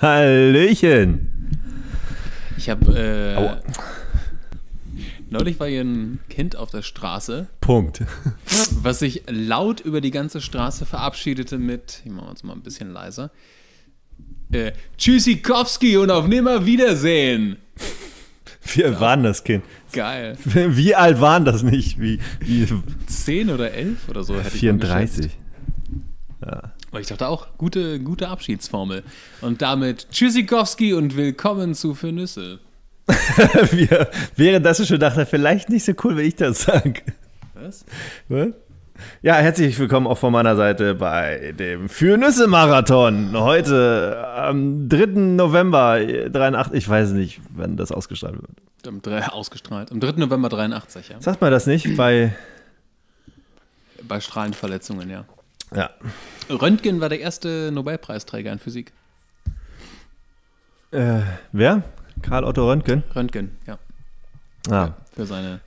Hallöchen. Ich habe äh, neulich war hier ein Kind auf der Straße. Punkt. Was sich laut über die ganze Straße verabschiedete mit, ich mache uns mal ein bisschen leiser. Äh, Tschüssikowski und auf Nimmerwiedersehen. Wie alt ja. waren das Kind? Geil. Wie alt waren das nicht? Wie, wie 10 oder 11 oder so? Hätte 34. Ja. Ich dachte auch, gute, gute Abschiedsformel. Und damit Tschüssikowski und willkommen zu Für Nüsse. Wir, während das schon dachte, vielleicht nicht so cool, wenn ich das sage. Was? Was? Ja, herzlich willkommen auch von meiner Seite bei dem Für Nüsse Marathon. Heute am 3. November 83, ich weiß nicht, wann das ausgestrahlt wird. Am 3, ausgestrahlt, am 3. November 83, ja. Sagt man das nicht bei bei strahlenden Verletzungen, ja. Ja. Röntgen war der erste Nobelpreisträger in Physik. Äh, wer? Karl Otto Röntgen? Röntgen, ja. Ah. Ja, für seine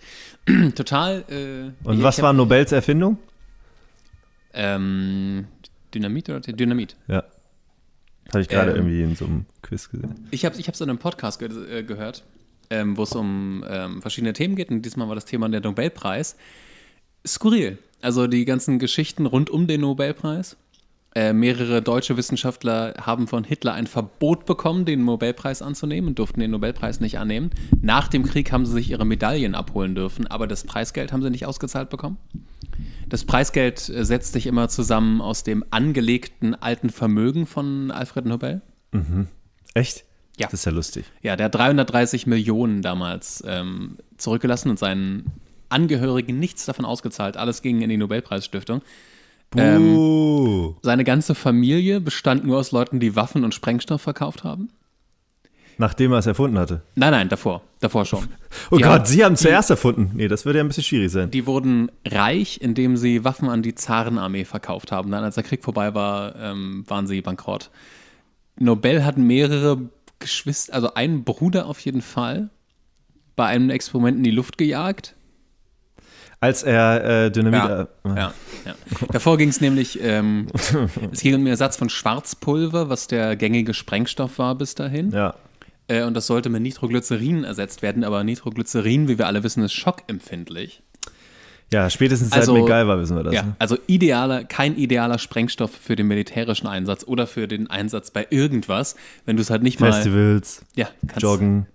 total. Äh, Und was war Nobels Erfindung? Ähm, Dynamit oder Dynamit? Ja. Habe ich gerade ähm, irgendwie in so einem Quiz gesehen. Ich habe es ich in einem Podcast ge äh, gehört, ähm, wo es um ähm, verschiedene Themen geht. Und diesmal war das Thema der Nobelpreis. Skurril. Also die ganzen Geschichten rund um den Nobelpreis. Äh, mehrere deutsche Wissenschaftler haben von Hitler ein Verbot bekommen, den Nobelpreis anzunehmen und durften den Nobelpreis nicht annehmen. Nach dem Krieg haben sie sich ihre Medaillen abholen dürfen, aber das Preisgeld haben sie nicht ausgezahlt bekommen. Das Preisgeld äh, setzt sich immer zusammen aus dem angelegten alten Vermögen von Alfred Nobel. Mhm. Echt? Ja. Das ist ja lustig. Ja, der hat 330 Millionen damals ähm, zurückgelassen und seinen Angehörigen nichts davon ausgezahlt. Alles ging in die Nobelpreisstiftung. Ähm, seine ganze Familie bestand nur aus Leuten, die Waffen und Sprengstoff verkauft haben. Nachdem er es erfunden hatte? Nein, nein, davor. Davor schon. oh die Gott, haben, sie haben es zuerst erfunden. Nee, das würde ja ein bisschen schwierig sein. Die wurden reich, indem sie Waffen an die Zarenarmee verkauft haben. Dann, als der Krieg vorbei war, ähm, waren sie bankrott. Nobel hat mehrere Geschwister, also einen Bruder auf jeden Fall, bei einem Experiment in die Luft gejagt als er äh, Dynamit. Ja, äh, ja, ja. Davor ging es nämlich, ähm, es ging um den Ersatz von Schwarzpulver, was der gängige Sprengstoff war bis dahin. Ja. Äh, und das sollte mit Nitroglycerin ersetzt werden, aber Nitroglycerin, wie wir alle wissen, ist schockempfindlich. Ja, spätestens seit also, MacGyver wissen wir das. Ja, ne? Also idealer, kein idealer Sprengstoff für den militärischen Einsatz oder für den Einsatz bei irgendwas, wenn du es halt nicht Festivals, mal. Festivals, ja, joggen.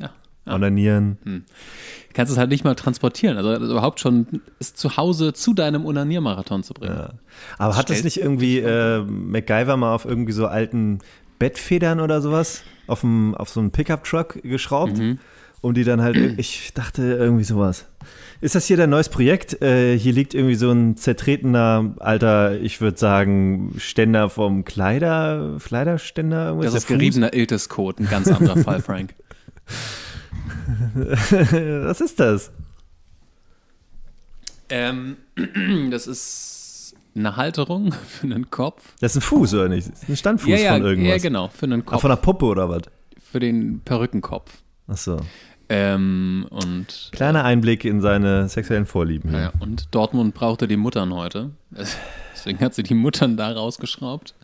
Ja, ja. onanieren. Hm. Kannst es halt nicht mal transportieren, also, also überhaupt schon es zu Hause zu deinem Onaniermarathon zu bringen. Ja. Aber das hat es nicht irgendwie äh, MacGyver mal auf irgendwie so alten Bettfedern oder sowas auf, dem, auf so einen Pickup-Truck geschraubt? Mhm. Um die dann halt, ich dachte irgendwie sowas. Ist das hier dein neues Projekt? Äh, hier liegt irgendwie so ein zertretener alter, ich würde sagen, Ständer vom Kleider, Kleiderständer. Das ist, das ist geriebener Ilteskot, ein ganz anderer Fall, Frank. Was ist das? Ähm, das ist eine Halterung für einen Kopf. Das ist ein Fuß, oder nicht? Das ist ein Standfuß ja, ja, von irgendwas. Ja, genau, für einen Kopf. Ah, von einer Puppe oder was? Für den Perückenkopf. Ach so. Ähm, und, Kleiner Einblick in seine sexuellen Vorlieben. Ja, und Dortmund brauchte die Muttern heute. Deswegen hat sie die Muttern da rausgeschraubt.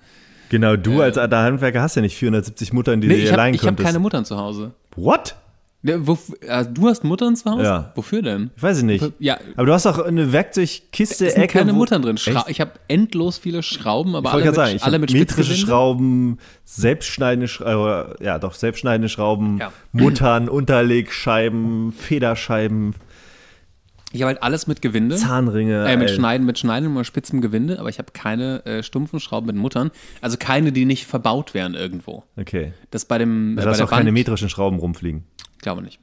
Genau, du äh, als alter Handwerker hast ja nicht 470 Muttern, die nee, du dir allein hab, ich konntest. Ich habe keine Muttern zu Hause. What? Ne, wo, also du hast Muttern zu Hause? Ja. Wofür denn? Ich weiß ich nicht. Ja. Aber du hast doch eine Werkzeugkiste, Ecke. Ich habe keine Muttern drin. Schra Echt? ich habe endlos viele Schrauben, aber ich alle, mit, sagen, ich alle mit metrische Schrauben, selbstschneidende Schrauben, äh, ja doch, selbstschneidende Schrauben, ja. Muttern, Unterlegscheiben, Federscheiben. Ich habe halt alles mit Gewinde. Zahnringe. Äh, mit Schneiden, mit Schneiden und spitzem Gewinde, aber ich habe keine äh, stumpfen Schrauben mit Muttern. Also keine, die nicht verbaut wären irgendwo. Okay. Das bei dem. Äh, also äh, bei hast auch Wand. keine metrischen Schrauben rumfliegen. Glaube nicht.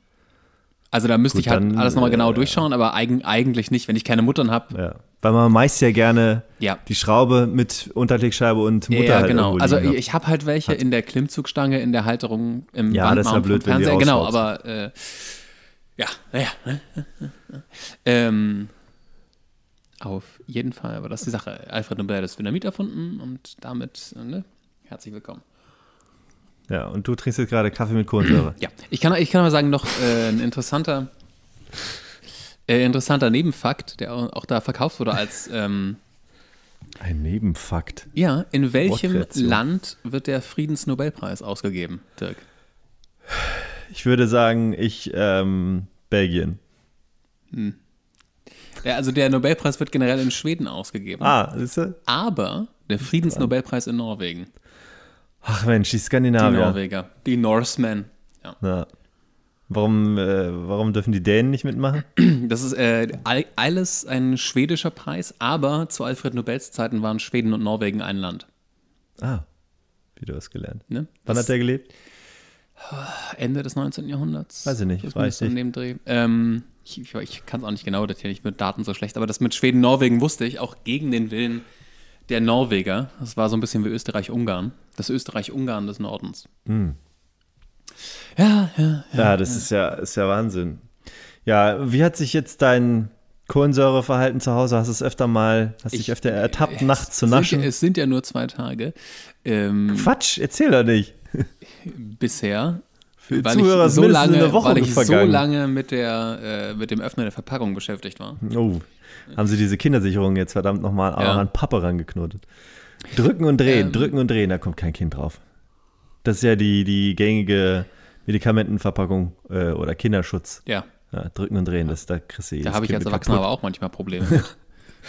Also da müsste Gut, ich halt dann, alles nochmal genau äh, durchschauen, aber eig eigentlich nicht, wenn ich keine Muttern habe. Ja. Weil man meist ja gerne ja. die Schraube mit Unterlegscheibe und Mutter. Ja, halt genau. Also ich habe halt welche hat. in der Klimmzugstange, in der Halterung im ja, das ist ja blöd, Fernseher. Wenn die genau, aber äh, ja, naja. ähm, auf jeden Fall, aber das ist die Sache. Alfred Nobel hat das Dynamit erfunden und damit ne, herzlich willkommen. Ja, und du trinkst jetzt gerade Kaffee mit Kohlensäure. Ja, ich kann, ich kann mal sagen, noch äh, ein interessanter, äh, interessanter Nebenfakt, der auch, auch da verkauft wurde als. Ähm, ein Nebenfakt. Ja, in welchem Land wird der Friedensnobelpreis ausgegeben, Dirk? Ich würde sagen, ich, ähm, Belgien. Hm. Ja, also der Nobelpreis wird generell in Schweden ausgegeben. Ah, siehst du? Aber der Friedensnobelpreis in Norwegen. Ach Mensch, die Skandinavier. Die Norweger, die Norsemen. Ja. ja. Warum, äh, warum dürfen die Dänen nicht mitmachen? Das ist äh, alles ein schwedischer Preis, aber zu Alfred Nobels Zeiten waren Schweden und Norwegen ein Land. Ah, wie du hast gelernt. Ne? Wann das hat er gelebt? Ende des 19. Jahrhunderts. Weiß ich nicht, das weiß ich. In dem Dreh. Ähm, ich, ich, ich kann es auch nicht genau datieren, ich bin mit Daten so schlecht, aber das mit Schweden-Norwegen wusste ich, auch gegen den Willen der Norweger. Das war so ein bisschen wie Österreich-Ungarn. Das Österreich-Ungarn des Nordens. Hm. Ja, ja, ja. Ja, das ja. Ist, ja, ist ja Wahnsinn. Ja, wie hat sich jetzt dein Kohlensäureverhalten zu Hause? Hast du es öfter mal, hast du dich öfter ertappt, nachts zu naschen? Sind, es sind ja nur zwei Tage. Ähm, Quatsch, erzähl doch nicht. Bisher. Für weil Zuhörer ich so lange, eine Woche weil ich so lange mit, der, äh, mit dem Öffnen der Verpackung beschäftigt war. Oh haben sie diese Kindersicherung jetzt verdammt nochmal ja. an Pappe rangeknotet. Drücken und drehen, ähm, drücken und drehen, da kommt kein Kind drauf. Das ist ja die, die gängige Medikamentenverpackung äh, oder Kinderschutz. Ja. ja. Drücken und drehen, ja. das, da kriegst du Da habe ich als Erwachsener aber auch manchmal Probleme.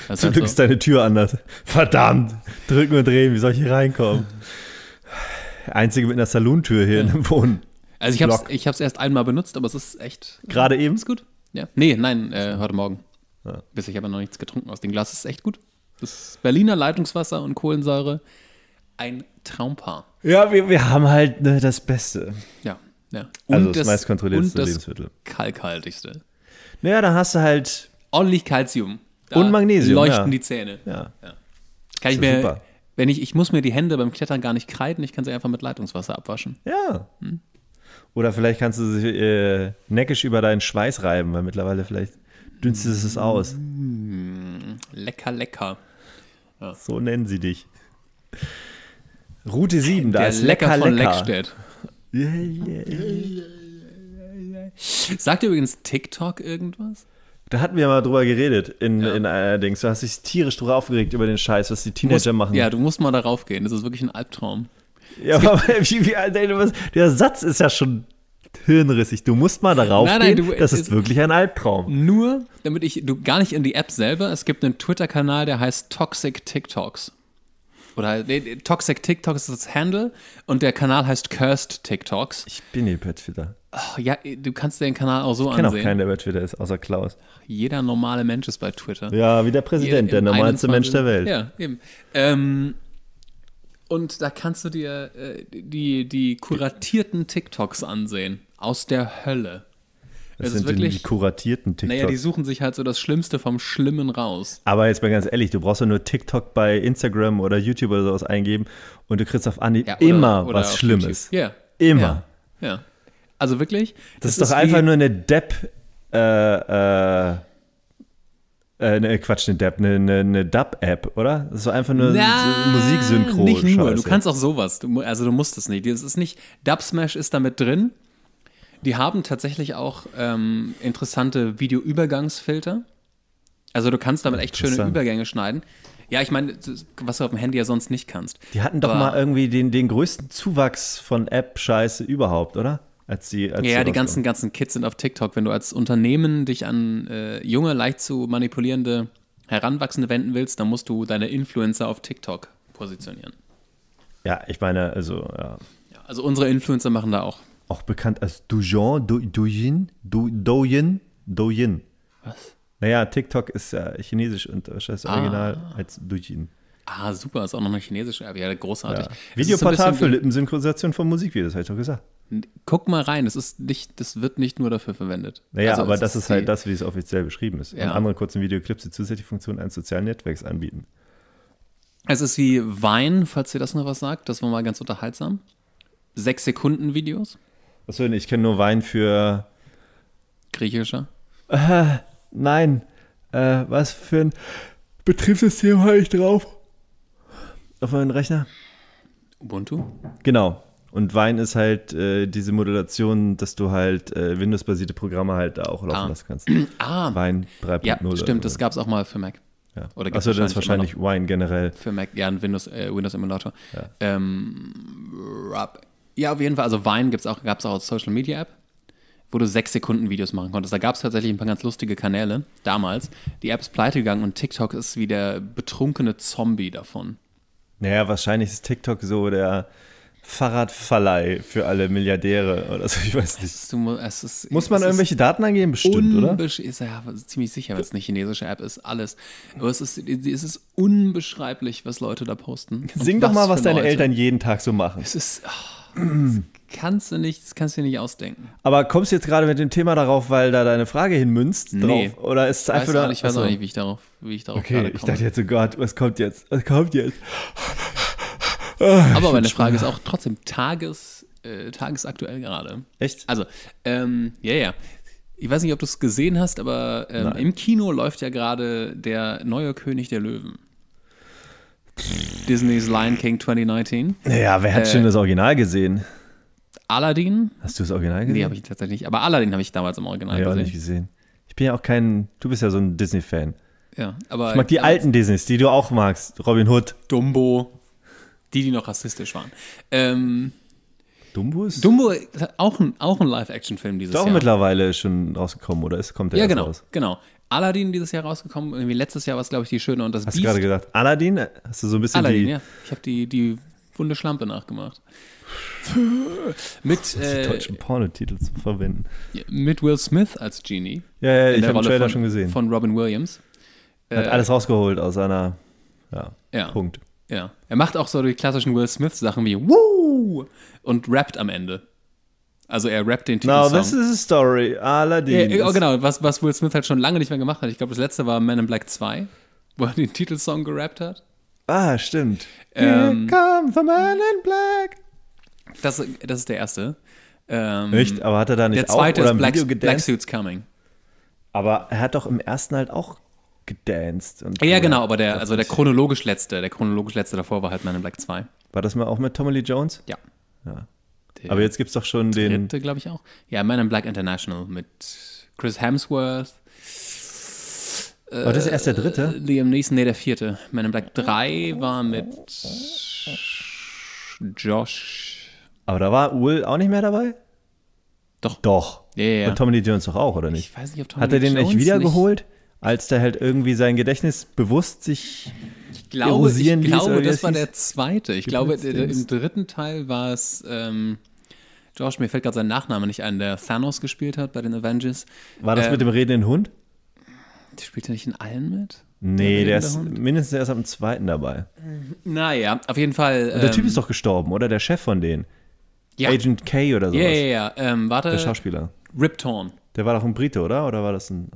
Das Zum Glück halt so. ist deine Tür anders. Verdammt! Drücken und drehen, wie soll ich hier reinkommen? Einzige mit einer Salontür hier ja. in dem Wohn. Also ich habe es erst einmal benutzt, aber es ist echt. Gerade eben? Ist gut? Ja. Nee, nein, äh, heute Morgen. Ja. Bisher habe ich noch nichts getrunken aus dem Glas. Das ist echt gut. Das Berliner Leitungswasser und Kohlensäure. Ein Traumpaar. Ja, wir, wir haben halt ne, das Beste. Ja, ja. Und also das, das meistkontrollierteste Lebensmittel. Kalkhaltigste. Naja, da hast du halt. Ordentlich Kalzium. Und Magnesium. Leuchten ja. die Zähne. Ja. ja. Kann ich mir. Super. Wenn ich, ich muss mir die Hände beim Klettern gar nicht kreiden, ich kann sie einfach mit Leitungswasser abwaschen. Ja. Hm? Oder vielleicht kannst du sie äh, neckisch über deinen Schweiß reiben, weil mittlerweile vielleicht dünstest es aus. Mm, lecker, lecker. Ja. So nennen sie dich. Route 7, da Der ist lecker, lecker von Leckstedt. Yeah, yeah, yeah, Sagt übrigens TikTok irgendwas? Da hatten wir mal drüber geredet in, ja. in allerdings. Äh, du hast dich tierisch drüber aufgeregt über den Scheiß, was die Teenager musst, machen. Ja, du musst mal darauf gehen. Das ist wirklich ein Albtraum. Ja, aber wie, wie, der Satz ist ja schon hirnrissig. Du musst mal darauf nein, nein, gehen. Du, das ist wirklich ein Albtraum. Nur, damit ich, du gar nicht in die App selber. Es gibt einen Twitter-Kanal, der heißt Toxic TikToks. Oder nee, Toxic TikToks ist das Handle und der Kanal heißt Cursed TikToks. Ich bin hier bei Twitter. Oh, ja, du kannst den Kanal auch so ich ansehen. Ich kenne auch keinen, der bei Twitter ist, außer Klaus. Jeder normale Mensch ist bei Twitter. Ja, wie der Präsident, Jeder, der normalste 21. Mensch der Welt. Ja, eben. Ähm, und da kannst du dir äh, die, die kuratierten TikToks ansehen. Aus der Hölle. Das, das sind wirklich, die kuratierten TikToks. Naja, die suchen sich halt so das Schlimmste vom Schlimmen raus. Aber jetzt mal ganz ehrlich, du brauchst ja nur TikTok bei Instagram oder YouTube oder sowas eingeben und du kriegst auf Anhieb ja, immer oder was Schlimmes. Yeah. Immer. Ja. Immer. Ja. Also wirklich. Das, das ist doch einfach nur eine Depp. Äh, äh, äh, ne, Quatsch, eine Dab, eine, ne, ne, Dub-App, oder? Das ist einfach nur Na, so Musiksynchron. Nicht nur, Scheiße. du kannst auch sowas. Du, also du musst es nicht. Das ist nicht. Dub Smash ist damit drin. Die haben tatsächlich auch ähm, interessante Videoübergangsfilter. Also du kannst damit echt schöne Übergänge schneiden. Ja, ich meine, was du auf dem Handy ja sonst nicht kannst. Die hatten doch Aber mal irgendwie den, den größten Zuwachs von App-Scheiße überhaupt, oder? Als sie, als ja, die ganzen, ganzen Kids sind auf TikTok. Wenn du als Unternehmen dich an äh, junge, leicht zu manipulierende, heranwachsende wenden willst, dann musst du deine Influencer auf TikTok positionieren. Ja, ich meine, also. Ja. Ja, also unsere Influencer machen da auch. Auch bekannt als Dujon, Dujin, du, Doujin, Was? Naja, TikTok ist ja chinesisch und äh, scheiß ah. Original als Dujin. Ah, super, ist auch noch eine chinesische Ja, großartig. Ja. Videoportal für Lippensynchronisation von Musikvideos, habe ich doch gesagt. Guck mal rein, das ist nicht, das wird nicht nur dafür verwendet. Naja, also, aber das ist, ist halt das, wie es offiziell beschrieben ist. Ja. In anderen kurzen Videoclips die zusätzliche Funktion eines sozialen Netzwerks anbieten. Es ist wie Wein, falls ihr das noch was sagt, das war mal ganz unterhaltsam. Sechs Sekunden Videos. Achso, ich kenne nur Wein für Griechischer. Äh, nein. Äh, was für ein Betriebssystem habe ich drauf? Auf meinem Rechner? Ubuntu? Genau. Und Wein ist halt äh, diese Modulation, dass du halt äh, Windows-basierte Programme halt da auch laufen ah. lassen kannst. Ah. Wein 3.0. Ja, stimmt, das gab es auch mal für Mac. Ja. Oder Achso, dann ist wahrscheinlich Wine generell. Für Mac, ja, ein Windows-Emulator. Äh, Windows Emulator. ja. Ähm, ja, auf jeden Fall. Also Wine gab es auch, gab's auch als Social Media App, wo du sechs Sekunden Videos machen konntest. Da gab es tatsächlich ein paar ganz lustige Kanäle damals. Die App ist pleite gegangen und TikTok ist wie der betrunkene Zombie davon. Naja, wahrscheinlich ist TikTok so der Fahrradverleih für alle Milliardäre oder so, ich weiß nicht. Muss, ist, muss man irgendwelche Daten angeben? Bestimmt, oder? Ist ja ziemlich sicher, wenn es eine chinesische App ist, alles. Aber es ist, es ist unbeschreiblich, was Leute da posten. Sing doch mal, was deine Leute. Eltern jeden Tag so machen. Es ist. Oh, das kannst du nicht, das kannst du dir nicht ausdenken. Aber kommst du jetzt gerade mit dem Thema darauf, weil da deine Frage hinmünzt? Drauf, nee. Oder ist es einfach nur. Ich weiß auch nicht, wie ich darauf, wie ich darauf okay, Ich dachte jetzt, oh Gott, was kommt jetzt? Was kommt jetzt? Ah, aber meine Frage ist auch trotzdem tages, äh, tagesaktuell gerade. Echt? Also, ähm, ja, ja. Ich weiß nicht, ob du es gesehen hast, aber ähm, im Kino läuft ja gerade der neue König der Löwen. Disney's Lion King 2019. Naja, wer hat äh, schon das Original gesehen? Aladdin. Hast du das Original gesehen? Nee, habe ich tatsächlich nicht. Aber Aladdin habe ich damals im Original nee, gesehen. Ich auch nicht gesehen. Ich bin ja auch kein. Du bist ja so ein Disney-Fan. Ja, aber. Ich mag die alten Disneys, die du auch magst. Robin Hood. Dumbo. Die, die noch rassistisch waren. Ähm, Dumbo ist. Dumbo auch ein, auch ein Live-Action-Film dieses Jahr. ist auch mittlerweile schon rausgekommen, oder ist, kommt der ja, genau, raus? genau. Aladdin dieses Jahr rausgekommen. Irgendwie letztes Jahr war es, glaube ich, die Schöne und das Hast Biest. du gerade gesagt, Aladdin? Hast du so ein bisschen Aladdin, die... ja. Ich habe die, die wunde Schlampe nachgemacht. mit Ach, äh, die deutschen Pornotitel zu verwenden. Mit Will Smith als Genie. Ja, ja, ich habe den Trailer von, schon gesehen. Von Robin Williams. Hat äh, alles rausgeholt aus einer ja, ja. Punkt. Ja. Er macht auch so die klassischen Will Smith-Sachen wie Woo! und rappt am Ende. Also er rappt den Titelsong. No, this is a story. Allerdings. Ja, oh, genau, was, was Will Smith halt schon lange nicht mehr gemacht hat. Ich glaube, das letzte war Man in Black 2, wo er den Titelsong gerappt hat. Ah, stimmt. Ähm, Here comes the man in black. Das, das ist der erste. Ähm, Echt? Aber hat er da nicht der auch? Der zweite ist Black, Black Suits Coming. Aber er hat doch im ersten halt auch gedanced. Und ja, genau, aber der, also der chronologisch letzte, der chronologisch letzte davor war halt Man in Black 2. War das mal auch mit Tommy Lee Jones? Ja. ja. aber jetzt gibt es doch schon dritte, den. glaube ich auch. Ja, Man in Black International mit Chris Hemsworth. War oh, das ist erst der dritte? Äh, Liam Neeson, nee, der vierte. Man in Black 3 war mit Josh. Aber da war Will auch nicht mehr dabei? Doch. Doch. Ja, ja, ja. Und Tommy Lee Jones doch auch, oder nicht? Ich weiß nicht, ob Tommy Hat er den Jones echt wiedergeholt? Nicht als der halt irgendwie sein Gedächtnis bewusst sich ich glaube, ich ließ, glaube das war der zweite. Ich glaube, im dritten Teil war es ähm, Josh, mir fällt gerade sein Nachname nicht ein, der Thanos gespielt hat bei den Avengers. War das ähm, mit dem redenden Hund? Spielt er nicht in allen mit? Nee, der, der ist Hund? mindestens erst am zweiten dabei. Naja, auf jeden Fall. Ähm, der Typ ähm, ist doch gestorben, oder? Der Chef von denen. Ja. Agent K oder sowas. Ja, ja, ja. Ähm, warte. Der Schauspieler. Rip Torn. Der war doch ein Brite, oder? Oder war das ein.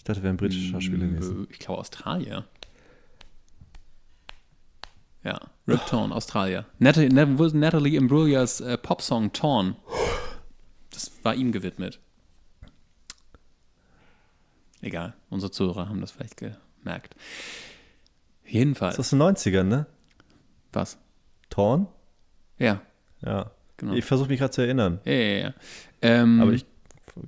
Ich dachte, wäre ein britischer Schauspieler hm, gewesen. Ich glaube Australier. Ja, Rip Australier. Natalie, Natalie Imbruglias äh, Popsong Torn. Das war ihm gewidmet. Egal, unsere Zuhörer haben das vielleicht gemerkt. Jedenfalls. Das ist aus den 90ern, ne? Was? Torn? Ja. Ja. Genau. Ich versuche mich gerade zu erinnern. Ja, ja, ja. Ähm, Aber ich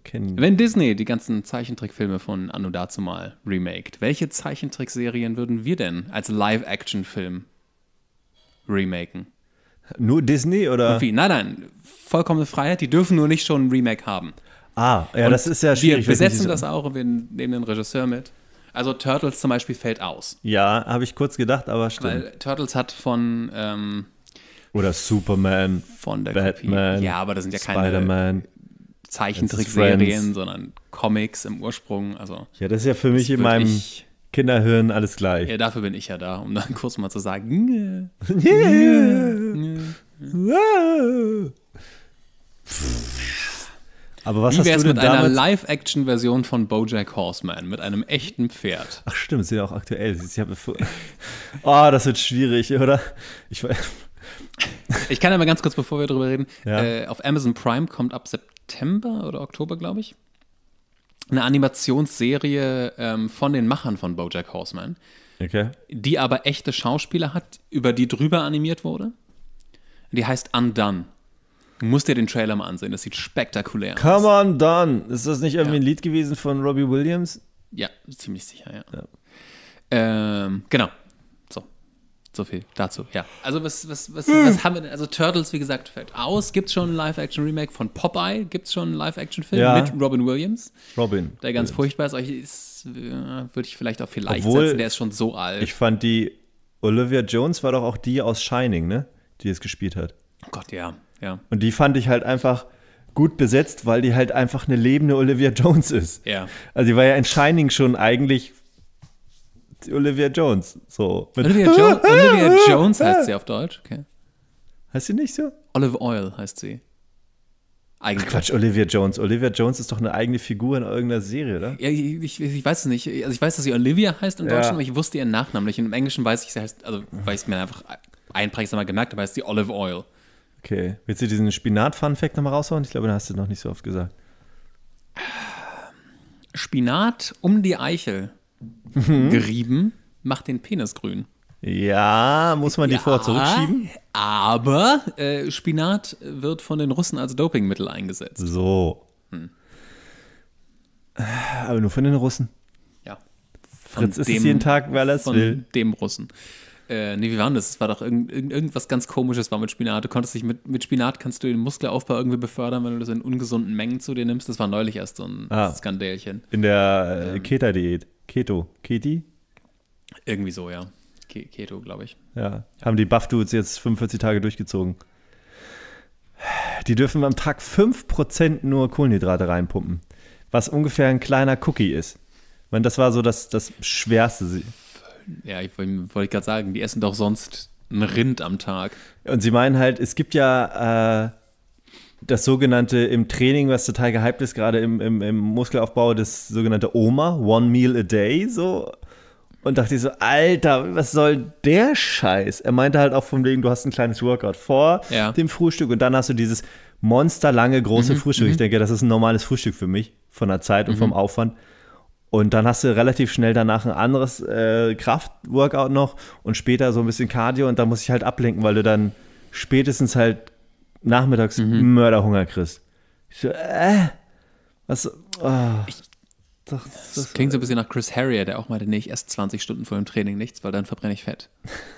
kennen. Wenn Disney die ganzen Zeichentrickfilme von Anno dazu mal remaked, welche Zeichentrickserien würden wir denn als Live-Action-Film remaken? Nur Disney oder? Irgendwie. Nein, nein, vollkommene Freiheit, die dürfen nur nicht schon ein Remake haben. Ah, ja, und das ist ja schwierig. Wir besetzen das auch und wir nehmen den Regisseur mit. Also Turtles zum Beispiel fällt aus. Ja, habe ich kurz gedacht, aber stimmt. Weil Turtles hat von ähm, oder Superman, von der Batman, Kopie. ja, aber das sind ja keine Zeichentrickserien, sondern Comics im Ursprung. Also, ja, das ist ja für mich in meinem ich, Kinderhirn alles gleich. Ja, dafür bin ich ja da, um dann kurz mal zu sagen. Aber was Wie wär's hast du denn mit damals? einer Live-Action-Version von BoJack Horseman mit einem echten Pferd? Ach stimmt, ist ja auch aktuell. oh, das wird schwierig, oder? Ich, ich kann ja mal ganz kurz, bevor wir drüber reden, ja. äh, auf Amazon Prime kommt ab September September oder Oktober, glaube ich, eine Animationsserie ähm, von den Machern von Bojack Horseman, okay. die aber echte Schauspieler hat, über die drüber animiert wurde. Die heißt Undone. Du musst dir den Trailer mal ansehen, das sieht spektakulär Come aus. Come on, Done! Ist das nicht irgendwie ja. ein Lied gewesen von Robbie Williams? Ja, ziemlich sicher, ja. ja. Ähm, genau, so viel dazu, ja. Also was, was, was, hm. was haben wir denn? Also Turtles, wie gesagt, fällt aus. Gibt es schon ein Live-Action-Remake von Popeye? Gibt es schon einen Live-Action-Film ja. mit Robin Williams? Robin. Der ganz Williams. furchtbar ist. Euch ist äh, würde ich vielleicht auch vielleicht Obwohl, setzen, der ist schon so alt. Ich fand die Olivia Jones war doch auch die aus Shining, ne? Die es gespielt hat. Oh Gott, ja, ja. Und die fand ich halt einfach gut besetzt, weil die halt einfach eine lebende Olivia Jones ist. Ja. Also die war ja in Shining schon eigentlich Olivia Jones. So. Olivia, jo Olivia Jones heißt sie auf Deutsch, okay. Heißt sie nicht so? Olive Oil heißt sie. Eigentlich. Ach Quatsch, Olivia Jones. Olivia Jones ist doch eine eigene Figur in irgendeiner Serie, oder? Ja, ich, ich weiß es nicht. Also ich weiß, dass sie Olivia heißt im ja. Deutschen, aber ich wusste ihren Nachnamen nicht. Und Im Englischen weiß ich, sie heißt, also weil ich es mir einfach einprägsamer gemerkt habe, heißt sie Olive Oil. Okay. Willst du diesen Spinat-Fun-Fact nochmal raushauen? Ich glaube, den hast du noch nicht so oft gesagt. Spinat um die Eichel. Mhm. gerieben, macht den Penis grün. Ja, muss man die ja, vor zurückschieben? Aber äh, Spinat wird von den Russen als Dopingmittel eingesetzt. So. Hm. Äh, aber nur von den Russen. Ja. Fritz von ist dem, es jeden Tag, weil er es will. Von dem Russen. Äh, nee, wie war denn das? Es war doch irgend, irgendwas ganz Komisches war mit Spinat. Du konntest dich mit, mit Spinat kannst du den Muskelaufbau irgendwie befördern, wenn du das in ungesunden Mengen zu dir nimmst. Das war neulich erst so ein ah, Skandälchen. In der äh, ähm, Keta-Diät. Keto, Keti? Irgendwie so, ja. Ke Keto, glaube ich. Ja. Haben die Buff-Dudes jetzt 45 Tage durchgezogen. Die dürfen am Tag 5% nur Kohlenhydrate reinpumpen. Was ungefähr ein kleiner Cookie ist. Ich meine, das war so das, das Schwerste. Ja, ich wollte gerade sagen, die essen doch sonst ein Rind am Tag. Und sie meinen halt, es gibt ja. Äh, das sogenannte im Training, was total gehypt ist, gerade im, im, im Muskelaufbau, das sogenannte OMA, One Meal a Day, so. Und dachte ich so, Alter, was soll der Scheiß? Er meinte halt auch vom wegen, du hast ein kleines Workout vor ja. dem Frühstück und dann hast du dieses monsterlange große mhm, Frühstück. Ich mhm. denke, das ist ein normales Frühstück für mich, von der Zeit und mhm. vom Aufwand. Und dann hast du relativ schnell danach ein anderes äh, Kraftworkout noch und später so ein bisschen Cardio und da muss ich halt ablenken, weil du dann spätestens halt nachmittags mhm. Mörderhunger kriegst. Ich so, äh, was, oh, ich, doch, das, das, klingt so ein bisschen nach Chris Harrier, der auch meinte, nee, ich esse 20 Stunden vor dem Training nichts, weil dann verbrenne ich Fett.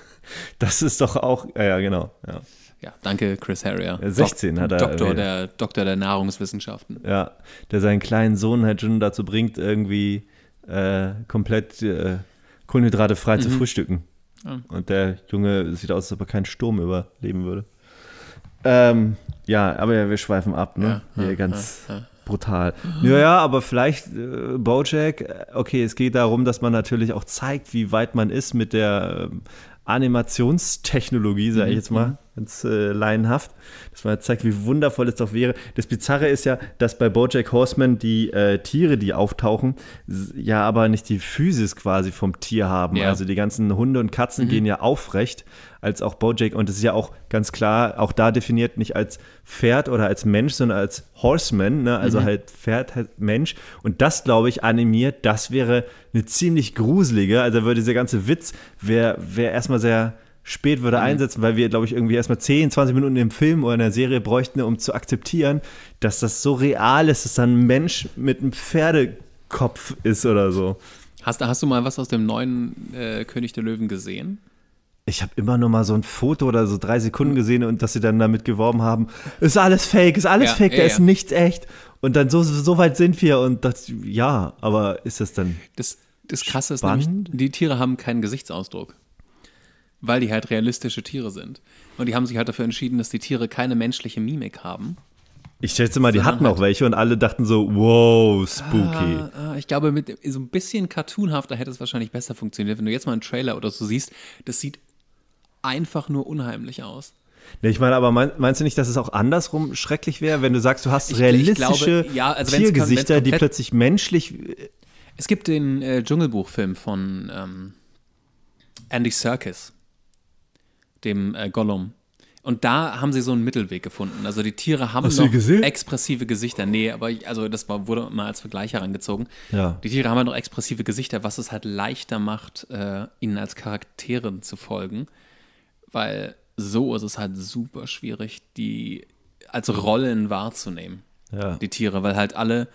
das ist doch auch, ja, ja genau, ja. Ja, danke Chris Harrier. 16 Dok hat er. Doktor der, Doktor der Nahrungswissenschaften. Ja, der seinen kleinen Sohn halt schon dazu bringt, irgendwie äh, komplett äh, Kohlenhydrate frei mhm. zu frühstücken. Ja. Und der Junge sieht aus, als ob er keinen Sturm überleben würde. Ähm, ja, aber wir schweifen ab, ne? Ja, Hier ganz brutal. Naja, mhm. aber vielleicht äh, Bojack, äh, okay, es geht darum, dass man natürlich auch zeigt, wie weit man ist mit der äh, Animationstechnologie, sage ich mhm, jetzt mal. Mhm ganz äh, laienhaft, dass man zeigt, wie wundervoll es doch wäre. Das Bizarre ist ja, dass bei Bojack Horseman die äh, Tiere, die auftauchen, ja aber nicht die Physis quasi vom Tier haben. Ja. Also die ganzen Hunde und Katzen mhm. gehen ja aufrecht, als auch Bojack. Und es ist ja auch ganz klar, auch da definiert nicht als Pferd oder als Mensch, sondern als Horseman, ne? also mhm. halt Pferd, halt Mensch. Und das, glaube ich, animiert, das wäre eine ziemlich gruselige, also würde dieser ganze Witz, wäre wär erstmal sehr spät würde mhm. einsetzen, weil wir, glaube ich, irgendwie erstmal 10, 20 Minuten im Film oder in der Serie bräuchten, um zu akzeptieren, dass das so real ist, dass da ein Mensch mit einem Pferdekopf ist oder so. Hast, hast du mal was aus dem neuen äh, König der Löwen gesehen? Ich habe immer nur mal so ein Foto oder so drei Sekunden mhm. gesehen und dass sie dann damit geworben haben, ist alles fake, ist alles ja, fake, da ja. ist nichts echt. Und dann so, so weit sind wir und das, ja, aber ist das dann. Das, das Krasse spannend? ist nämlich, die Tiere haben keinen Gesichtsausdruck weil die halt realistische Tiere sind. Und die haben sich halt dafür entschieden, dass die Tiere keine menschliche Mimik haben. Ich schätze mal, die hatten auch halt welche und alle dachten so, wow, spooky. Ah, ah, ich glaube, mit so ein bisschen cartoonhafter hätte es wahrscheinlich besser funktioniert. Wenn du jetzt mal einen Trailer oder so siehst, das sieht einfach nur unheimlich aus. Nee, ich meine, aber meinst du nicht, dass es auch andersrum schrecklich wäre, wenn du sagst, du hast ich, realistische ich glaube, ja, also Tiergesichter, kann, die plötzlich menschlich. Äh, es gibt den äh, Dschungelbuchfilm von ähm, Andy Serkis dem äh, Gollum. Und da haben sie so einen Mittelweg gefunden. Also die Tiere haben Hast noch expressive Gesichter. Nee, aber ich, also das war, wurde mal als Vergleich herangezogen. Ja. Die Tiere haben halt noch expressive Gesichter, was es halt leichter macht, äh, ihnen als Charakteren zu folgen. Weil so ist es halt super schwierig, die als Rollen wahrzunehmen. Ja. Die Tiere, weil halt alle,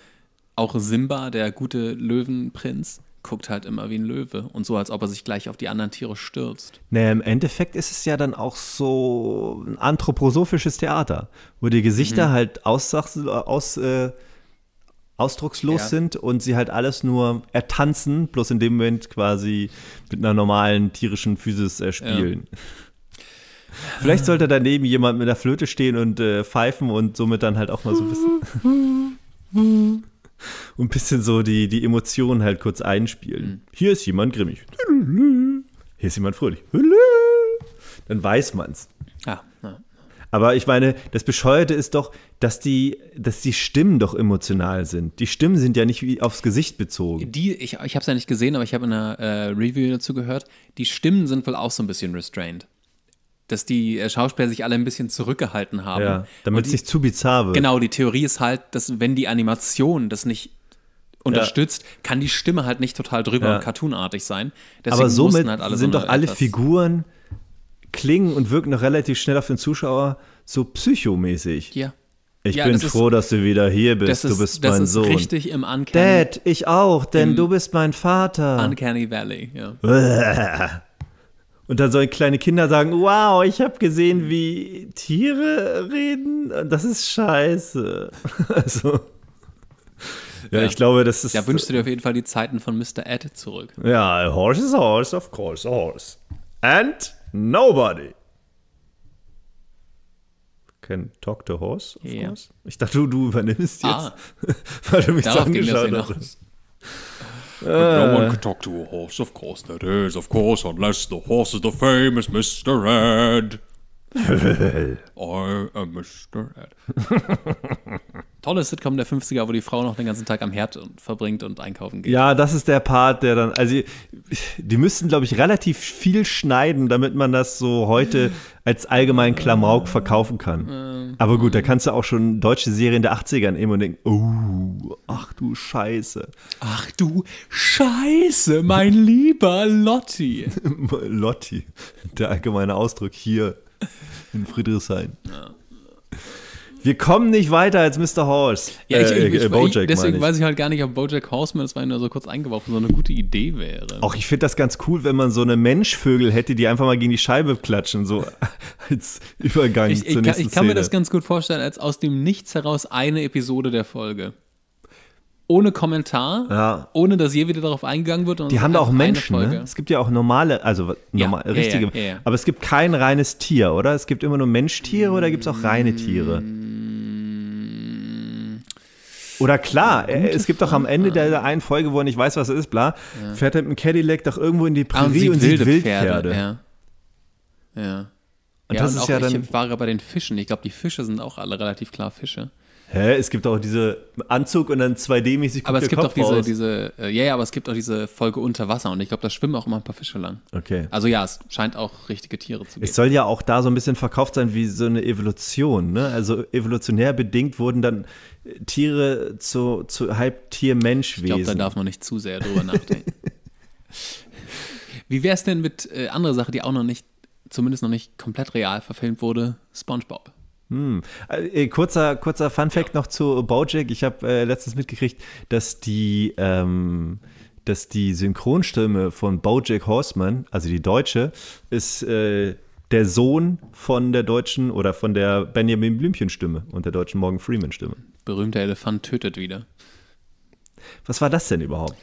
auch Simba, der gute Löwenprinz, guckt halt immer wie ein Löwe und so, als ob er sich gleich auf die anderen Tiere stürzt. Naja, im Endeffekt ist es ja dann auch so ein anthroposophisches Theater, wo die Gesichter mhm. halt aussach, aus, äh, ausdruckslos ja. sind und sie halt alles nur ertanzen, bloß in dem Moment quasi mit einer normalen tierischen Physis äh, spielen. Ja. Vielleicht sollte daneben jemand mit der Flöte stehen und äh, pfeifen und somit dann halt auch mal so ein bisschen. und ein bisschen so die, die Emotionen halt kurz einspielen. Mhm. Hier ist jemand grimmig. Hier ist jemand fröhlich. Dann weiß man's. Ja, ah, ja. Aber ich meine, das Bescheuerte ist doch, dass die, dass die Stimmen doch emotional sind. Die Stimmen sind ja nicht wie aufs Gesicht bezogen. Die, ich, ich habe es ja nicht gesehen, aber ich habe in einer äh, Review dazu gehört, die Stimmen sind wohl auch so ein bisschen restrained dass die äh, Schauspieler sich alle ein bisschen zurückgehalten haben. Ja, damit es nicht zu bizarr wird. Genau, die Theorie ist halt, dass wenn die Animation das nicht unterstützt, ja. kann die Stimme halt nicht total drüber ja. und cartoonartig sein. Deswegen Aber somit halt alle sind so doch alle Figuren klingen und wirken noch relativ schnell auf den Zuschauer so psychomäßig. Ja. Ich ja, bin das froh, ist, dass du wieder hier bist. Ist, du bist mein Sohn. Das ist richtig im Uncanny. Dad, ich auch, denn du bist mein Vater. Uncanny Valley, ja. Und dann sollen kleine Kinder sagen, wow, ich habe gesehen, wie Tiere reden. Das ist scheiße. also. Ja, ja, ich glaube, das ist. Ja, wünschst du dir auf jeden Fall die Zeiten von Mr. Ed zurück. Ja, a horse is a horse, of course, a horse. And nobody can talk to horse, of yeah. course. Ich dachte, du, du übernimmst ah. jetzt, ah, weil du mich so angeschaut hast. But no one uh. could talk to a horse, of course, that is, of course, unless the horse is the famous Mr. Ed. I am Mr. Ed. tolle Sitcom der 50er, wo die Frau noch den ganzen Tag am Herd verbringt und einkaufen geht. Ja, das ist der Part, der dann, also die müssten, glaube ich, relativ viel schneiden, damit man das so heute als allgemeinen Klamauk verkaufen kann. Aber gut, da kannst du auch schon deutsche Serien der 80er nehmen und denken, oh, ach du Scheiße. Ach du Scheiße, mein lieber Lotti. Lotti, der allgemeine Ausdruck hier in Friedrichshain. Ja. Wir kommen nicht weiter als Mr. Horse. Ja, ich, äh, ich, äh, ich, Bojack, deswegen weiß ich halt gar nicht, ob Bojack Horseman, das war nur so kurz eingeworfen, so eine gute Idee wäre. Auch ich finde das ganz cool, wenn man so eine Menschvögel hätte, die einfach mal gegen die Scheibe klatschen, so als Übergang ich, zur nächsten kann, Ich kann mir das ganz gut vorstellen, als aus dem Nichts heraus eine Episode der Folge ohne Kommentar, ja. ohne dass je wieder darauf eingegangen wird. Und die haben da auch Menschen. Ne? Es gibt ja auch normale, also normal, ja, richtige. Ja, aber es gibt kein reines Tier, oder? Es gibt immer nur Menschtiere oder gibt es auch reine Tiere? Mm. Oder klar, äh, es gibt doch am Ende der, einen Folge, wo er nicht weiß, was es ist, bla, fährt er mit dem Cadillac doch irgendwo in die Prärie ah, und, und sieht Wildpferde. Pferde. Ja. Und das und ist ja dann. Ich war bei den Fischen. Ich glaube, die Fische sind auch alle relativ klar Fische. Hä? Es gibt auch diese Anzug und dann 2D-mäßig Aber es gibt Kopf auch diese, diese äh, ja, ja, aber es gibt auch diese Folge unter Wasser und ich glaube, da schwimmen auch immer ein paar Fische lang. Okay. Also ja, es scheint auch richtige Tiere zu geben. Es soll ja auch da so ein bisschen verkauft sein wie so eine Evolution, ne? Also evolutionär bedingt wurden dann äh, Tiere zu, zu halb Tier-Mensch-Wesen. Ich glaube, da darf man nicht zu sehr drüber nachdenken. Wie wäre es denn mit äh, anderer Sache, die auch noch nicht, zumindest noch nicht komplett real verfilmt wurde, SpongeBob? Hm. Äh, kurzer, kurzer Fun-Fact noch zu Bojack. Ich habe äh, letztens mitgekriegt, dass die, ähm, dass die Synchronstimme von Bojack Horseman, also die deutsche, ist äh, der Sohn von der deutschen oder von der Benjamin Blümchen-Stimme und der deutschen Morgan Freeman-Stimme. Berühmter Elefant tötet wieder. Was war das denn überhaupt?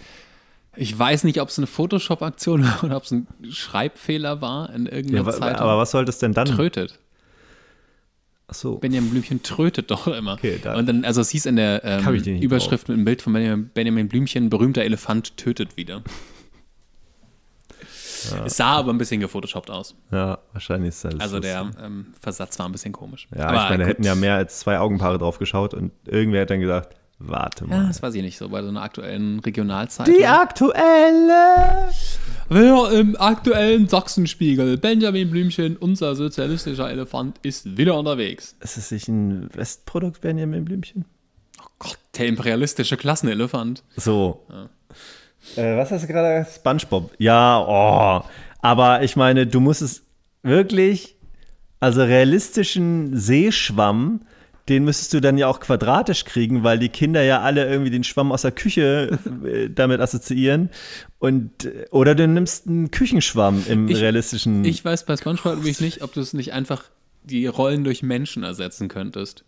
Ich weiß nicht, ob es eine Photoshop-Aktion war oder ob es ein Schreibfehler war in irgendeiner ja, Zeit. Aber was sollte es denn dann? Tötet. So. Benjamin Blümchen trötet doch immer. Okay, dann und dann, also es hieß in der ähm, Überschrift mit einem Bild von Benjamin, Benjamin Blümchen, berühmter Elefant tötet wieder. ja. Es sah aber ein bisschen gefotoshoppt aus. Ja, wahrscheinlich ist das. Also der ähm, Versatz war ein bisschen komisch. Ja, aber ich meine, da hätten ja mehr als zwei Augenpaare drauf geschaut und irgendwer hätte dann gesagt, Warte mal. Ja, das weiß ich nicht, so bei so einer aktuellen Regionalzeitung. Die aktuelle! Wer im aktuellen Sachsenspiegel, Benjamin Blümchen, unser sozialistischer Elefant, ist wieder unterwegs. Ist es nicht ein Westprodukt, Benjamin Blümchen? Oh Gott, der imperialistische Klassenelefant. So. Ja. Äh, was hast du gerade gesagt? SpongeBob. Ja, oh. Aber ich meine, du musst es wirklich, also realistischen Seeschwamm den müsstest du dann ja auch quadratisch kriegen, weil die Kinder ja alle irgendwie den Schwamm aus der Küche äh, damit assoziieren. Und, äh, oder du nimmst einen Küchenschwamm im ich, realistischen. Ich weiß bei SpongeBob nicht, ob du es nicht einfach die Rollen durch Menschen ersetzen könntest.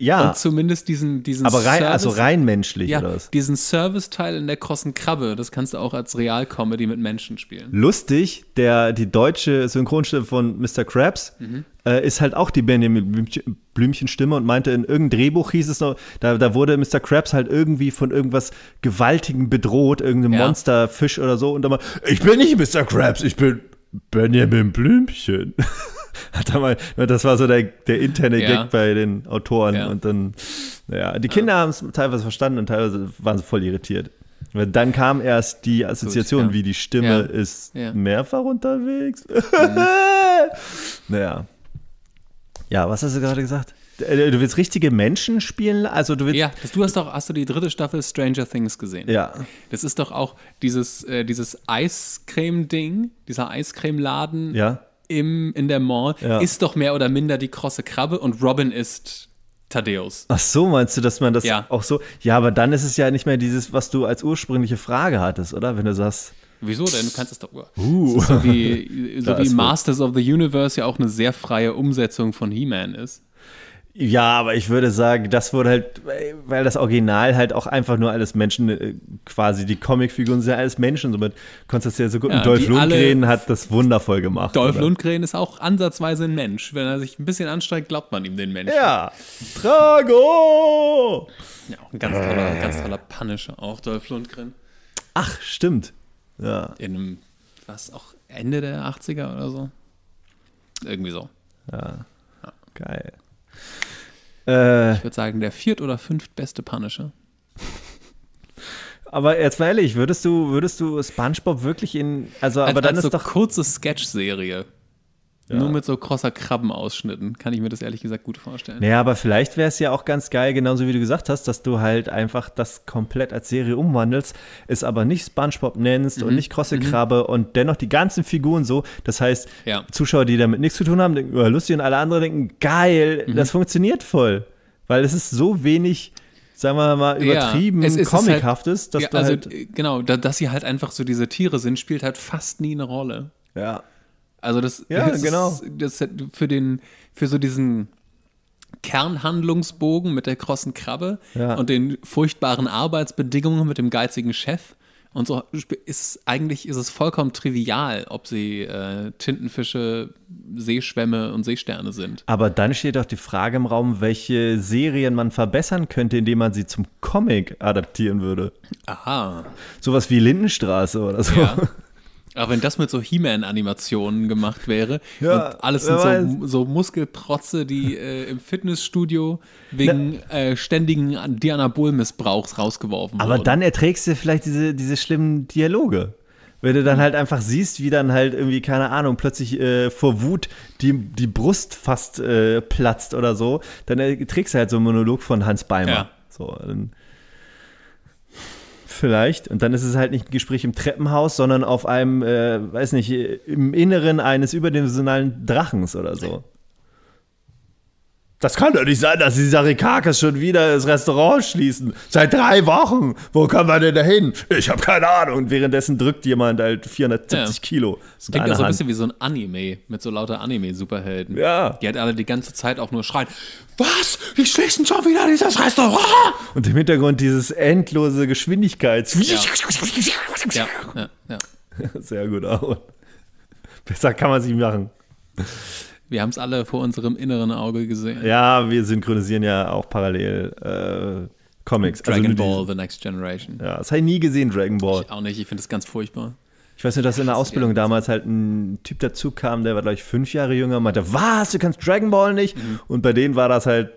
Ja. Und zumindest diesen, diesen Aber rein, also Service, also rein menschlich, ja, oder was? Diesen Service-Teil in der krossen Krabbe, das kannst du auch als Real-Comedy mit Menschen spielen. Lustig, der, die deutsche Synchronstimme von Mr. Krabs mhm. äh, ist halt auch die Benjamin Blümchen-Stimme und meinte, in irgendeinem Drehbuch hieß es noch, da, da wurde Mr. Krabs halt irgendwie von irgendwas Gewaltigem bedroht, irgendeinem ja. Monsterfisch oder so. Und dann mal, ich bin nicht Mr. Krabs, ich bin Benjamin Blümchen. hat er mal, ne, das war so der, der interne ja. Gag bei den Autoren ja. und dann, ja, die Kinder ja. haben es teilweise verstanden und teilweise waren sie voll irritiert. Weil dann kam erst die Assoziation, Gut, wie die Stimme ist mehrfach unterwegs. Mhm. naja. Ja, was hast du gerade gesagt? Äh, du willst richtige Menschen spielen? Also du willst ja, du hast doch, hast du die dritte Staffel Stranger Things gesehen? Ja. Das ist doch auch dieses, äh, dieses Eiscreme-Ding, dieser Eiscreme-Laden. Ja im, in der Mall ja. ist doch mehr oder minder die krosse Krabbe und Robin ist Thaddeus. Ach so, meinst du, dass man das ja. auch so. Ja, aber dann ist es ja nicht mehr dieses, was du als ursprüngliche Frage hattest, oder? Wenn du sagst. Wieso denn? Du kannst es doch. Uh. So wie, so wie Masters of the Universe ja auch eine sehr freie Umsetzung von He-Man ist. Ja, aber ich würde sagen, das wurde halt, äh, weil das Original halt auch einfach nur alles Menschen, äh, quasi die Comicfiguren sind ja alles Menschen, somit konntest du das ja so gut. Ja, und Dolph Lundgren hat das wundervoll gemacht. Dolph oder? Lundgren ist auch ansatzweise ein Mensch. Wenn er sich ein bisschen anstrengt, glaubt man ihm den Menschen. Ja, Drago! Ja, auch ein ganz toller, ganz toller Punisher, auch Dolph Lundgren. Ach, stimmt. Ja. In einem, was, auch Ende der 80er oder so? Irgendwie so. Ja. ja. Geil. Äh. ich würde sagen, der viert- oder fünftbeste Punisher. Aber jetzt mal ehrlich, würdest du, würdest du SpongeBob wirklich in. Also, als, dann als ist so doch. kurze Sketch-Serie. Ja. Nur mit so krosser Krabbenausschnitten kann ich mir das ehrlich gesagt gut vorstellen. Naja, aber vielleicht wäre es ja auch ganz geil, genauso wie du gesagt hast, dass du halt einfach das komplett als Serie umwandelst, es aber nicht SpongeBob nennst mhm. und nicht krosse mhm. Krabbe und dennoch die ganzen Figuren so. Das heißt, ja. Zuschauer, die damit nichts zu tun haben, denken, oh, lustig und alle anderen denken, geil, mhm. das funktioniert voll. Weil es ist so wenig sagen wir mal, übertrieben ja, es, es halt comichaftes, halt, dass ja, du also, halt äh, Genau, da, dass sie halt einfach so diese Tiere sind, spielt halt fast nie eine Rolle. Ja. Also das, ja, das genau. Ist, das für den, für so diesen Kernhandlungsbogen mit der krossen Krabbe ja. und den furchtbaren Arbeitsbedingungen mit dem geizigen Chef. Und so ist eigentlich ist es vollkommen trivial, ob sie äh, Tintenfische, Seeschwämme und Seesterne sind. Aber dann steht doch die Frage im Raum, welche Serien man verbessern könnte, indem man sie zum Comic adaptieren würde. Aha. Sowas wie Lindenstraße oder so. Ja. Aber wenn das mit so He-Man-Animationen gemacht wäre ja, und alles sind so, so Muskelprotze, die äh, im Fitnessstudio wegen Na, äh, ständigen Dianabolmissbrauchs rausgeworfen aber wurden. Aber dann erträgst du vielleicht diese, diese schlimmen Dialoge. Wenn du dann mhm. halt einfach siehst, wie dann halt irgendwie, keine Ahnung, plötzlich äh, vor Wut die, die Brust fast äh, platzt oder so, dann erträgst du halt so einen Monolog von Hans Beimer. Ja. So, dann vielleicht. Und dann ist es halt nicht ein Gespräch im Treppenhaus, sondern auf einem, äh, weiß nicht, im Inneren eines überdimensionalen Drachens oder so. Das kann doch nicht sein, dass die Sarikakis schon wieder das Restaurant schließen. Seit drei Wochen. Wo kann wir denn da hin? Ich habe keine Ahnung. Und währenddessen drückt jemand halt 470 ja. Kilo. Das klingt ja so ein bisschen wie so ein Anime mit so lauter Anime-Superhelden. Ja. Die halt alle die ganze Zeit auch nur schreien. Was? Die schließen schon wieder dieses Restaurant? Und im Hintergrund dieses endlose Geschwindigkeits. Ja. ja, ja, ja. Sehr gut, Aaron. Besser kann man es nicht machen. Wir haben es alle vor unserem inneren Auge gesehen. Ja, wir synchronisieren ja auch parallel äh, Comics. Also Dragon also Ball, die, The Next Generation. Ja, das habe ich nie gesehen, Dragon Ball. Ich auch nicht, ich finde das ganz furchtbar. Ich weiß nur, dass in der Ausbildung damals halt ein Typ dazu kam, der war, glaube ich, fünf Jahre jünger und meinte, was, du kannst Dragon Ball nicht? Mhm. Und bei denen war das halt.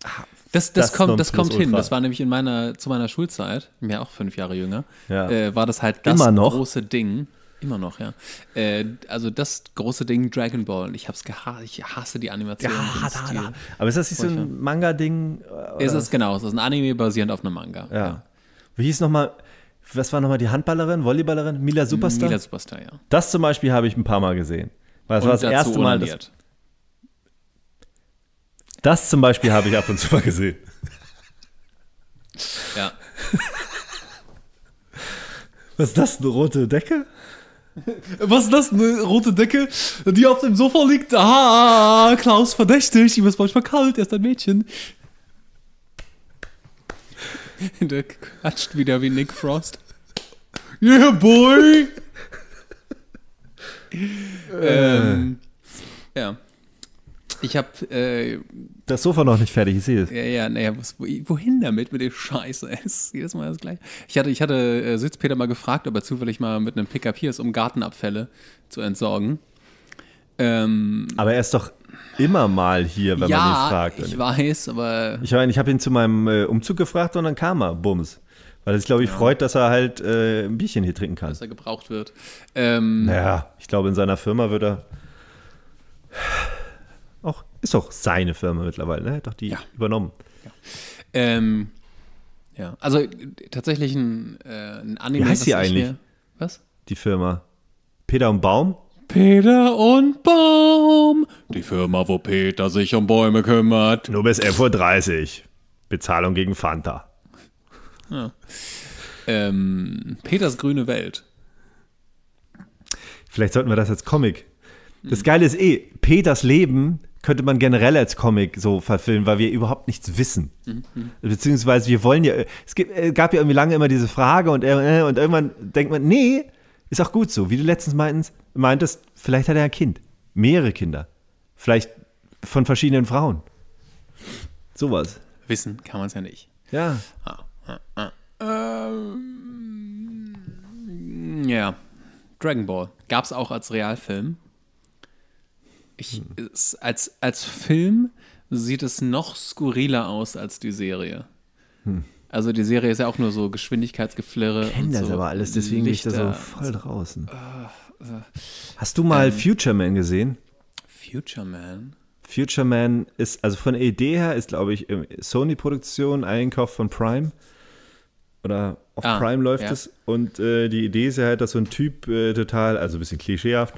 das, das, das, kommt, das kommt hin. Das war nämlich in meiner, zu meiner Schulzeit, mir auch fünf Jahre jünger, ja. äh, war das halt das große Ding. Immer noch, ja. Äh, also das große Ding Dragon Ball. Ich hab's geha ich hasse die Animation. Ja, da, da. Aber ist das nicht so ein Manga-Ding? Äh, ist es genau, es ist ein Anime basierend auf einem Manga. Ja. ja. Wie hieß nochmal, was war nochmal die Handballerin, Volleyballerin? Mila Superstar? Mila Superstar, ja. Das zum Beispiel habe ich ein paar Mal gesehen. Weil das und war das erste Mal. Das, das zum Beispiel habe ich ab und zu mal gesehen. Ja. Was ist das, eine rote Decke? Was ist das? Eine rote Decke, die auf dem Sofa liegt. Ah, Klaus verdächtig. Ihm ist manchmal kalt. Er ist ein Mädchen. Der quatscht wieder wie Nick Frost. Yeah, boy! ähm, ja. Ich habe äh, das Sofa noch nicht fertig, ich sehe es. Ja, ja, naja, wohin damit mit dem Scheiß? Jedes Mal das gleiche. Ich hatte, ich hatte äh, Sitzpeter mal gefragt, ob er zufällig mal mit einem Pickup hier ist, um Gartenabfälle zu entsorgen. Ähm, aber er ist doch immer mal hier, wenn ja, man ihn fragt. Ja, ich weiß, aber ich meine, ich habe ihn zu meinem äh, Umzug gefragt und dann kam er, bums. Weil es, glaube ich, ja. freut, dass er halt äh, ein Bierchen hier trinken kann. Dass er gebraucht wird. Ähm, naja, ich glaube, in seiner Firma wird er ist doch seine Firma mittlerweile, ne? Hat doch die ja. übernommen. Ja. Ähm, ja. also tatsächlich ein, äh, ein Anime. Wie heißt sie eigentlich? Mehr, was? Die Firma. Peter und Baum? Peter und Baum. Die Firma, wo Peter sich um Bäume kümmert. Nur bis 11.30 Uhr. Bezahlung gegen Fanta. Ja. Ähm, Peters grüne Welt. Vielleicht sollten wir das als Comic. Das hm. Geile ist eh, Peters Leben könnte man generell als Comic so verfilmen, weil wir überhaupt nichts wissen. Mhm. mhm. Beziehungsweise wir wollen ja, es äh, gab ja irgendwie lange immer diese Frage und, äh, äh, und irgendwann denkt man, nee, ist auch gut so. Wie du letztens meintest, meintest, vielleicht hat er ein Kind, mehrere Kinder, vielleicht von verschiedenen Frauen. Sowas. Wissen kann man es ja nicht. Ja. Ah, ah, ah. Ähm, ja, Dragon Ball gab es auch als Realfilm. Ich, hm. es, als, als Film sieht es noch skurriler aus als die Serie. Hm. Also die Serie ist ja auch nur so Geschwindigkeitsgeflirre. Ich kenne das so aber alles, deswegen Lichter. bin ich da so voll draußen. Ah, ah. Hast du mal ähm, Future Man gesehen? Future Man? Future Man ist, also von der Idee her ist, glaube ich, Sony-Produktion, Einkauf von Prime. Oder auf ah, Prime läuft ja. es. Und äh, die Idee ist ja halt, dass so ein Typ äh, total, also ein bisschen klischeehaft,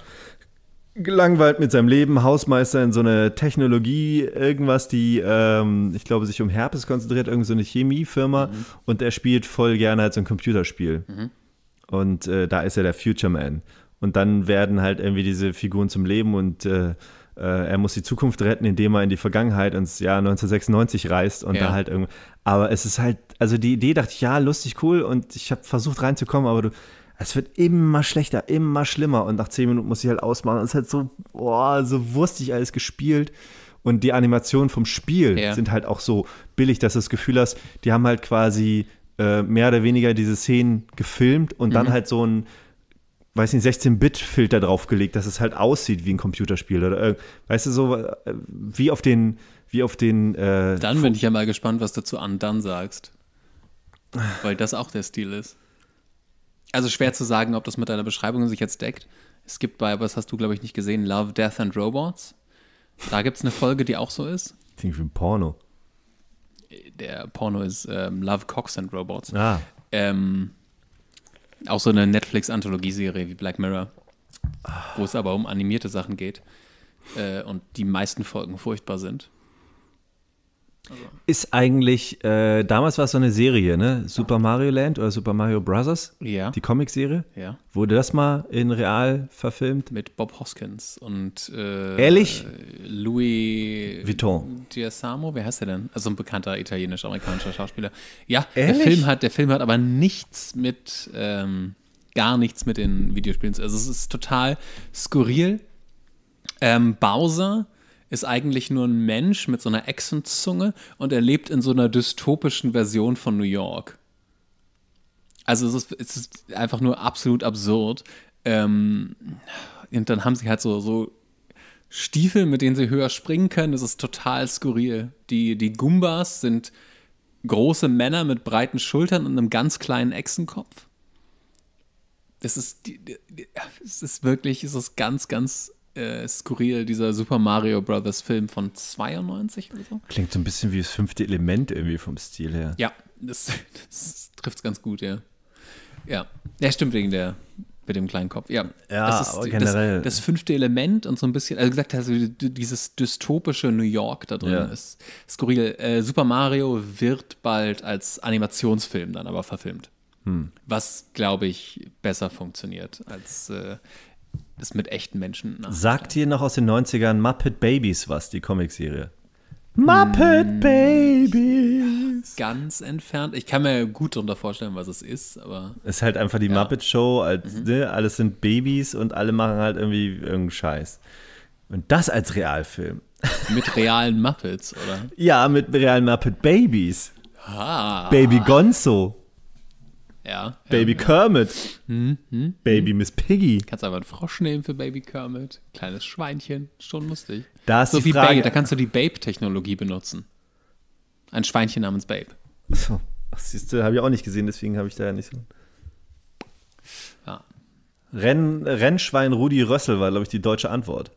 gelangweilt mit seinem Leben, Hausmeister in so eine Technologie, irgendwas, die, ähm, ich glaube, sich um Herpes konzentriert, irgend so eine Chemiefirma mhm. und er spielt voll gerne halt so ein Computerspiel. Mhm. Und äh, da ist er der Future Man. Und dann werden halt irgendwie diese Figuren zum Leben und äh, äh, er muss die Zukunft retten, indem er in die Vergangenheit ins Jahr 1996 reist und ja. da halt irgendwie. Aber es ist halt, also die Idee dachte ich, ja, lustig, cool und ich habe versucht reinzukommen, aber du, es wird immer schlechter, immer schlimmer. Und nach zehn Minuten muss ich halt ausmachen. Es ist halt so, boah, so wurstig alles gespielt. Und die Animationen vom Spiel ja. sind halt auch so billig, dass du das Gefühl hast, die haben halt quasi äh, mehr oder weniger diese Szenen gefilmt und mhm. dann halt so ein, weiß nicht, 16-Bit-Filter draufgelegt, dass es halt aussieht wie ein Computerspiel. Oder, äh, weißt du, so äh, wie auf den. Wie auf den äh, dann bin ich ja mal gespannt, was du zu Andan sagst. Weil das auch der Stil ist. Also schwer zu sagen, ob das mit deiner Beschreibung sich jetzt deckt. Es gibt bei, aber das hast du, glaube ich, nicht gesehen, Love, Death and Robots. Da gibt es eine Folge, die auch so ist. Klingt wie ein Porno. Der Porno ist ähm, Love, Cox and Robots. Ah. Ähm, auch so eine Netflix-Anthologieserie wie Black Mirror, ah. wo es aber um animierte Sachen geht äh, und die meisten Folgen furchtbar sind. Also. Ist eigentlich, äh, damals war es so eine Serie, ne? Super Mario Land oder Super Mario Brothers? Ja. Die Comicserie? Ja. Wurde das mal in real verfilmt? Mit Bob Hoskins und. Äh, Ehrlich? Louis. Vuitton. Diasamo, wer heißt der denn? Also ein bekannter italienisch-amerikanischer Schauspieler. Ja, Ehrlich? Der, Film hat, der Film hat aber nichts mit. Ähm, gar nichts mit den Videospielen zu Also es ist total skurril. Ähm, Bowser ist eigentlich nur ein Mensch mit so einer Echsenzunge und er lebt in so einer dystopischen Version von New York. Also es ist, es ist einfach nur absolut absurd. Ähm, und dann haben sie halt so, so Stiefel, mit denen sie höher springen können. Das ist total skurril. Die, die Gumbas sind große Männer mit breiten Schultern und einem ganz kleinen Echsenkopf. Das ist, das ist wirklich, es ist ganz, ganz äh, skurril, dieser Super Mario Brothers Film von 92 oder so. Klingt so ein bisschen wie das fünfte Element irgendwie vom Stil her. Ja, das, das trifft es ganz gut, ja. Ja, ja stimmt, wegen der mit dem kleinen Kopf. Ja, ja das ist generell. Das, das, fünfte Element und so ein bisschen, also gesagt, also dieses dystopische New York da drin ja. ist skurril. Äh, Super Mario wird bald als Animationsfilm dann aber verfilmt. Hm. Was, glaube ich, besser funktioniert als äh, das mit echten Menschen nach. Ne? Sagt dir noch aus den 90ern Muppet Babies was, die Comicserie? Muppet hm, Babies. Ganz entfernt. Ich kann mir gut darunter vorstellen, was es ist, aber. Es ist halt einfach die ja. Muppet Show, als, mhm. ne, alles sind Babys und alle machen halt irgendwie irgendeinen Scheiß. Und das als Realfilm. Mit realen Muppets, oder? ja, mit realen Muppet Babies. Ah. Baby Gonzo. Ja. Baby ja, Kermit. Ja. Hm, hm, hm, Baby hm. Miss Piggy. Kannst einfach einen Frosch nehmen für Baby Kermit. Kleines Schweinchen. Schon lustig. Da so wie Frage. Babe. Da kannst du die Babe-Technologie benutzen. Ein Schweinchen namens Babe. Achso. Ach, siehst du, habe ich auch nicht gesehen, deswegen habe ich da ja nicht so. Ja. Renn, Rennschwein Rudi Rössel war, glaube ich, die deutsche Antwort.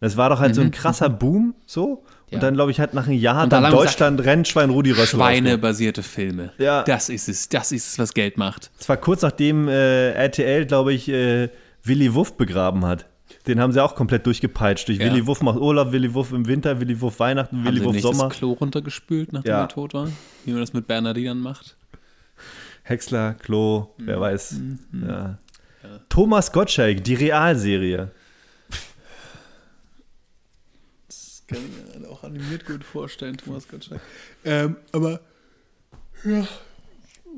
Das war doch halt mhm. so ein mhm. krasser Boom, so. Ja. Und dann, glaube ich, hat nach einem Jahr und dann Deutschland gesagt, Rennschwein Rudi Rössel. Schweinebasierte Filme. Ja. Das ist es. Das ist es, was Geld macht. Es war kurz nachdem äh, RTL, glaube ich, äh, Willy Wuff begraben hat. Den haben sie auch komplett durchgepeitscht. Durch ja. Willy Wuff macht Urlaub, Willy Wuff im Winter, Willy Wuff Weihnachten, haben Willy Wuff Sommer. nicht Sommer. das Klo runtergespült, nachdem ja. er tot war? Wie man das mit Bernardinern macht? Häcksler, Klo, mhm. wer weiß. Mhm. Ja. Thomas Gottschalk, die Realserie. kann ich mir auch animiert gut vorstellen, Thomas Gottschalk. Ähm, aber ja,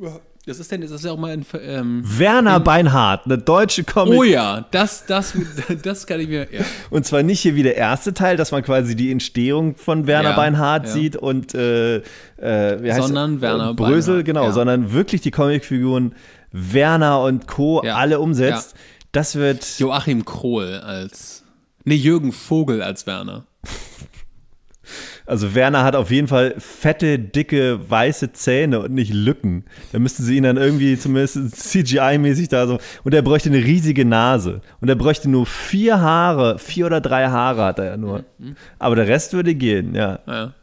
ja. Das ist denn, das ist ja auch mal ein. Ähm, Werner in, Beinhardt, eine deutsche Comic. Oh ja, das, das, das kann ich mir. Ja. Und zwar nicht hier wie der erste Teil, dass man quasi die Entstehung von Werner ja, Beinhardt ja. sieht und äh, äh, wie sondern es? Werner Brösel, Beinhardt, genau, sondern wirklich die Comicfiguren Werner und Co. alle umsetzt. Das wird. Joachim Krohl als. Ne, Jürgen Vogel als Werner. Also Werner hat auf jeden Fall fette, dicke, weiße Zähne und nicht Lücken. Da müssten sie ihn dann irgendwie zumindest CGI-mäßig da so. Und er bräuchte eine riesige Nase. Und er bräuchte nur vier Haare, vier oder drei Haare hat er ja nur. Mhm. Aber der Rest würde gehen, ja. ja.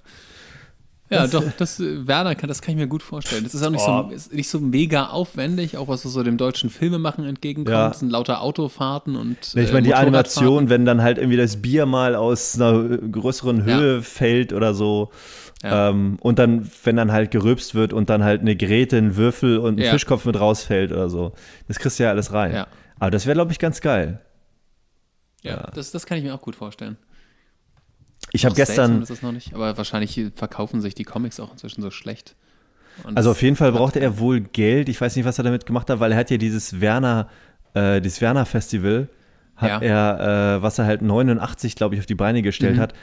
Ja, das, doch, das äh, Werner kann, das kann ich mir gut vorstellen. Das ist auch nicht, oh. so, ist nicht so mega aufwendig, auch was so dem deutschen Filmemachen entgegenkommt. Ja. Das sind lauter Autofahrten und. Ja, ich äh, meine, die Animation, wenn dann halt irgendwie das Bier mal aus einer äh, größeren Höhe ja. fällt oder so. Ja. Ähm, und dann, wenn dann halt gerülpst wird und dann halt eine Gräte, ein Würfel und ein Fischkopf mit rausfällt oder so. Das kriegst du ja alles rein. Aber das wäre, glaube ich, ganz geil. Ja, Das, das kann ich mir auch gut vorstellen. Ich habe gestern. Ist es noch nicht, aber wahrscheinlich verkaufen sich die Comics auch inzwischen so schlecht. Und also auf jeden Fall brauchte er wohl Geld. Ich weiß nicht, was er damit gemacht hat, weil er hat ja dieses Werner, äh, dieses Werner Festival, hat ja. er, äh, was er halt 89, glaube ich, auf die Beine gestellt mhm. hat.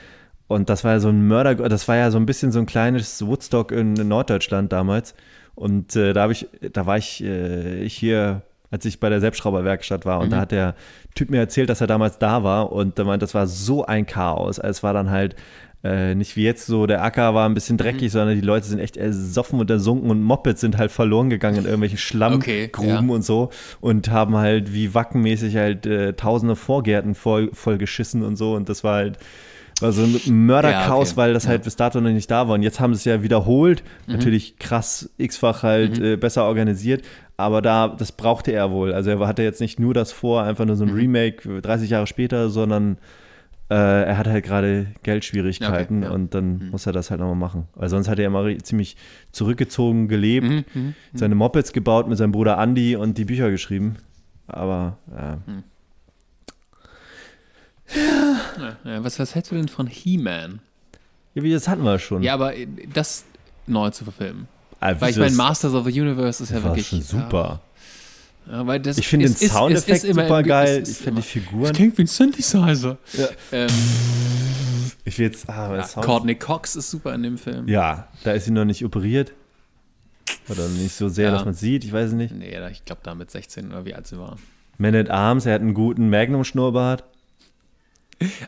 Und das war ja so ein Mörder, das war ja so ein bisschen so ein kleines Woodstock in, Norddeutschland damals. Und äh, da habe ich, da war ich, ich äh, hier als ich bei der Selbstschrauberwerkstatt war. Und mhm. da hat der Typ mir erzählt, dass er damals da war und der meint, das war so ein Chaos. Es war dann halt äh, nicht wie jetzt so, der Acker war ein bisschen dreckig, mhm. sondern die Leute sind echt ersoffen und ersunken und Mopeds sind halt verloren gegangen in irgendwelche Schlammgruben okay, ja. und so und haben halt wie wackenmäßig halt äh, tausende Vorgärten voll, voll geschissen und so und das war halt war so ein Mörderchaos, ja, okay. weil das ja. halt bis dato noch nicht da war. Und jetzt haben sie es ja wiederholt, mhm. natürlich krass x-fach halt mhm. äh, besser organisiert, aber da, das brauchte er wohl. Also er hatte jetzt nicht nur das vor, einfach nur so ein mhm. Remake 30 Jahre später, sondern äh, er hat halt gerade Geldschwierigkeiten okay, ja. und dann mhm. muss er das halt nochmal machen. Weil sonst hat er immer ziemlich zurückgezogen gelebt, mhm, mhm, mhm, seine Mopeds gebaut mit seinem Bruder Andy und die Bücher geschrieben. Aber ja. Mhm. Ja, was, was hältst du denn von He-Man? Ja, wie das hatten wir schon. Ja, aber äh, das neu zu verfilmen. Aber ah, weil ich meine, Masters of the Universe ist ja wirklich. Schon super. Ja, weil das ich finde den Soundeffekt super geil. Ich finde die Figuren. Das klingt wie ein Synthesizer. Ja. Ähm, ich will jetzt. Ah, ja, Courtney Cox ist super in dem Film. Ja, da ist sie noch nicht operiert. Oder nicht so sehr, ja. dass man sieht. Ich weiß es nicht. Nee, ich glaube, da mit 16 oder wie alt sie war. Man at Arms, er hat einen guten Magnum-Schnurrbart.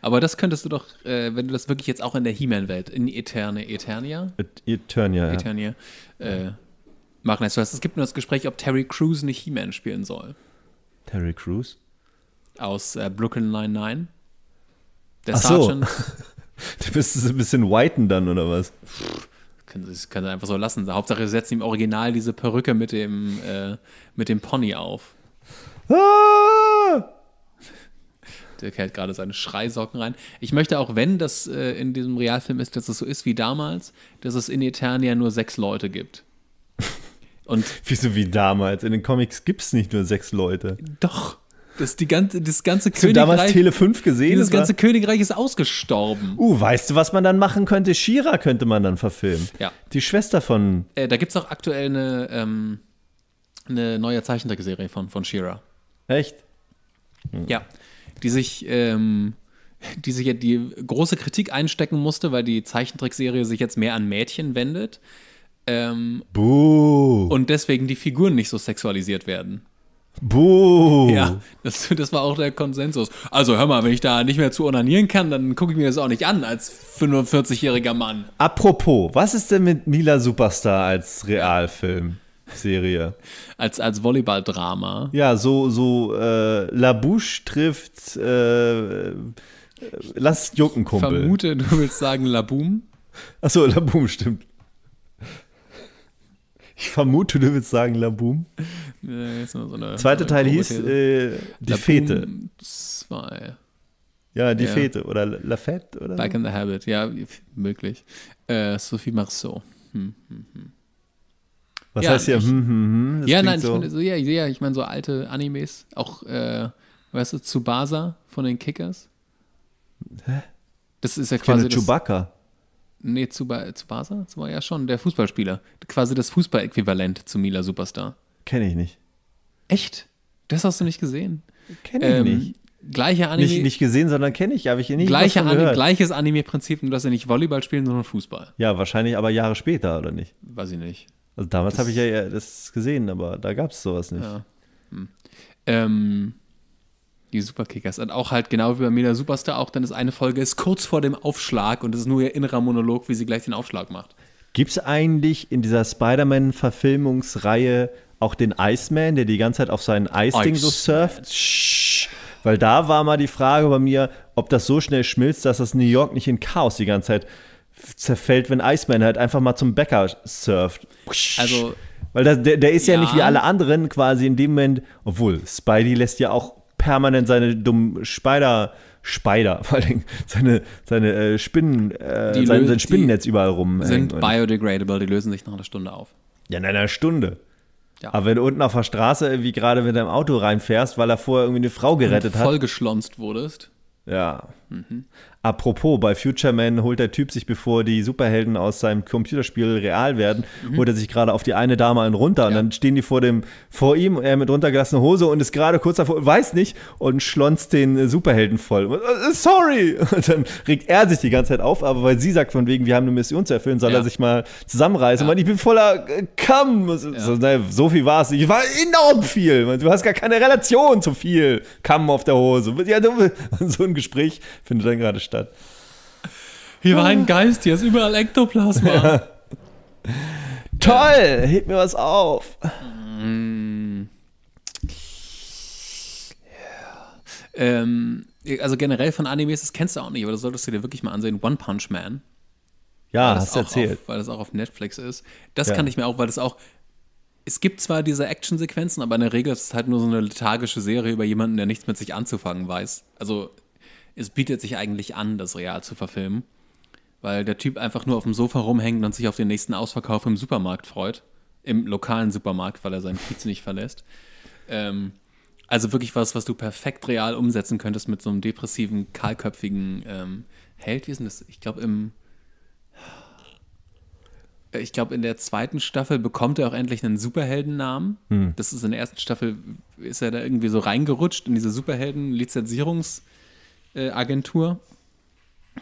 Aber das könntest du doch, äh, wenn du das wirklich jetzt auch in der He-Man-Welt, in Eterne, Eternia? Eternia, ja. Eternia, äh, machen lässt. Es gibt nur das Gespräch, ob Terry Crews nicht He-Man spielen soll. Terry Crews? Aus äh, Brooklyn Nine-Nine. Der Ach Sergeant. So. du bist ein bisschen whiten dann, oder was? können sie können einfach so lassen. Hauptsache, sie setzen im Original diese Perücke mit dem, äh, mit dem Pony auf. Ah! der kehrt gerade seine Schreisocken rein. Ich möchte auch, wenn das äh, in diesem Realfilm ist, dass es so ist wie damals, dass es in Eternia nur sechs Leute gibt. Und Wieso wie damals? In den Comics gibt es nicht nur sechs Leute. Doch. Das, die ganze, das ganze Hast Königreich. Du damals Tele 5 gesehen? Das ganze war? Königreich ist ausgestorben. Uh, weißt du, was man dann machen könnte? Shira könnte man dann verfilmen. Ja. Die Schwester von. Äh, da gibt es auch aktuell eine, ähm, eine neue Zeichentrickserie von, von Shira. Echt? Hm. Ja die sich, ähm, die sich die große Kritik einstecken musste, weil die Zeichentrickserie sich jetzt mehr an Mädchen wendet. Ähm, Buh. Und deswegen die Figuren nicht so sexualisiert werden. Buh. Ja, das, das war auch der Konsensus. Also hör mal, wenn ich da nicht mehr zu onanieren kann, dann gucke ich mir das auch nicht an als 45-jähriger Mann. Apropos, was ist denn mit Mila Superstar als Realfilm? Serie. Als, als Volleyball-Drama. Ja, so, so äh, La Bouche trifft äh, äh Lass jucken, Kumpel. Ich vermute, du willst sagen La Boom. Achso, La Boom, stimmt. Ich vermute, du willst sagen Laboom. Äh, ja, so Zweiter Teil hieß äh, Die La Fete. Boom 2. Ja, Die ja. Fete oder La Fette. oder Back so. in the Habit, ja, möglich. Äh, Sophie Marceau. Hm, hm, hm. Was ja, heißt hier? Ich, hm, hm, hm? ja, nein, so. ich meine so, ja, ja, ich meine so alte Animes, auch äh, weißt du, Tsubasa von den Kickers. Hä? Das ist ja ich quasi kenne das, Chewbacca. Nee, Tsuba, Tsubasa, Tsubasa ja schon, der Fußballspieler, quasi das Fußballäquivalent zu Mila Superstar. Kenne ich nicht. Echt? Das hast du nicht gesehen? Kenne ich ähm, nicht. Gleiche Anime. Nicht, nicht gesehen, sondern kenne ich, habe ich nicht gleiche Anime, Gleiches Anime-Prinzip, nur dass sie nicht Volleyball spielen, sondern Fußball. Ja, wahrscheinlich aber Jahre später, oder nicht? Weiß ich nicht. Also damals habe ich ja, das gesehen, aber da gab es sowas nicht. Ja. Hm. Ähm, die Superkickers. Und auch halt genau wie bei Mela Superstar, auch dann ist eine Folge ist kurz vor dem Aufschlag und es ist nur ihr innerer Monolog, wie sie gleich den Aufschlag macht. Gibt es eigentlich in dieser Spider-Man-Verfilmungsreihe auch den Iceman, der die ganze Zeit auf seinen Eisding so surft? Weil da war mal die Frage bei mir, ob das so schnell schmilzt, dass das New York nicht in Chaos die ganze Zeit zerfällt, wenn Iceman halt einfach mal zum Bäcker surft. Also. Weil das, der, der ist ja, ja nicht wie alle anderen quasi in dem Moment, obwohl Spidey lässt ja auch permanent seine dummen Spider, Spider, vor allem seine, seine äh, Spinnen, äh, sein, sein, Spinnennetz überall rum. Äh, sind biodegradable, die lösen sich nach einer Stunde auf. Ja, in einer Stunde. Ja. Aber wenn du unten auf der Straße irgendwie gerade mit deinem Auto reinfährst, weil er vorher irgendwie eine Frau gerettet Und voll hat. Voll geschlonzt wurdest. Ja. Mhm. Apropos, bei Future Man holt der Typ sich, bevor die Superhelden aus seinem Computerspiel real werden, mhm. holt er sich gerade auf die eine Dame einen runter ja. und dann stehen die vor dem, vor ihm, er äh, mit runtergelassener Hose und ist gerade kurz davor, weiß nicht, und schlonzt den Superhelden voll. Äh, sorry! Und dann regt er sich die ganze Zeit auf, aber weil sie sagt von wegen, wir haben eine Mission zu erfüllen, soll ja. er sich mal zusammenreißen. Ja. Man, ich bin voller äh, Kamm. So, naja, so, viel war es Ich war enorm viel. du hast gar keine Relation zu viel Kamm auf der Hose. so ein Gespräch findet dann gerade statt hat. Hier war ein Geist, hier ist überall Ektoplasma. Ja. Toll, ja. heb mir was auf. Ähm, also generell von Animes, das kennst du auch nicht, aber das solltest du dir wirklich mal ansehen. One Punch Man. Ja, hast du erzählt. Auf, weil das auch auf Netflix ist. Das ja. kann ich mir auch, weil das auch es gibt zwar diese Action-Sequenzen, aber in der Regel ist es halt nur so eine lethargische Serie über jemanden, der nichts mit sich anzufangen weiß. Also es bietet sich eigentlich an, das real zu verfilmen. Weil der Typ einfach nur auf dem Sofa rumhängt und sich auf den nächsten Ausverkauf im Supermarkt freut. Im lokalen Supermarkt, weil er seinen Kiez nicht verlässt. Ähm, also wirklich was, was du perfekt real umsetzen könntest mit so einem depressiven, kahlköpfigen ähm, Held. Wie ist denn das? Ich glaube, im. Äh, ich glaube, in der zweiten Staffel bekommt er auch endlich einen Superheldennamen. Hm. Das ist in der ersten Staffel, ist er da irgendwie so reingerutscht in diese Superhelden-Lizenzierungs- äh, Agentur.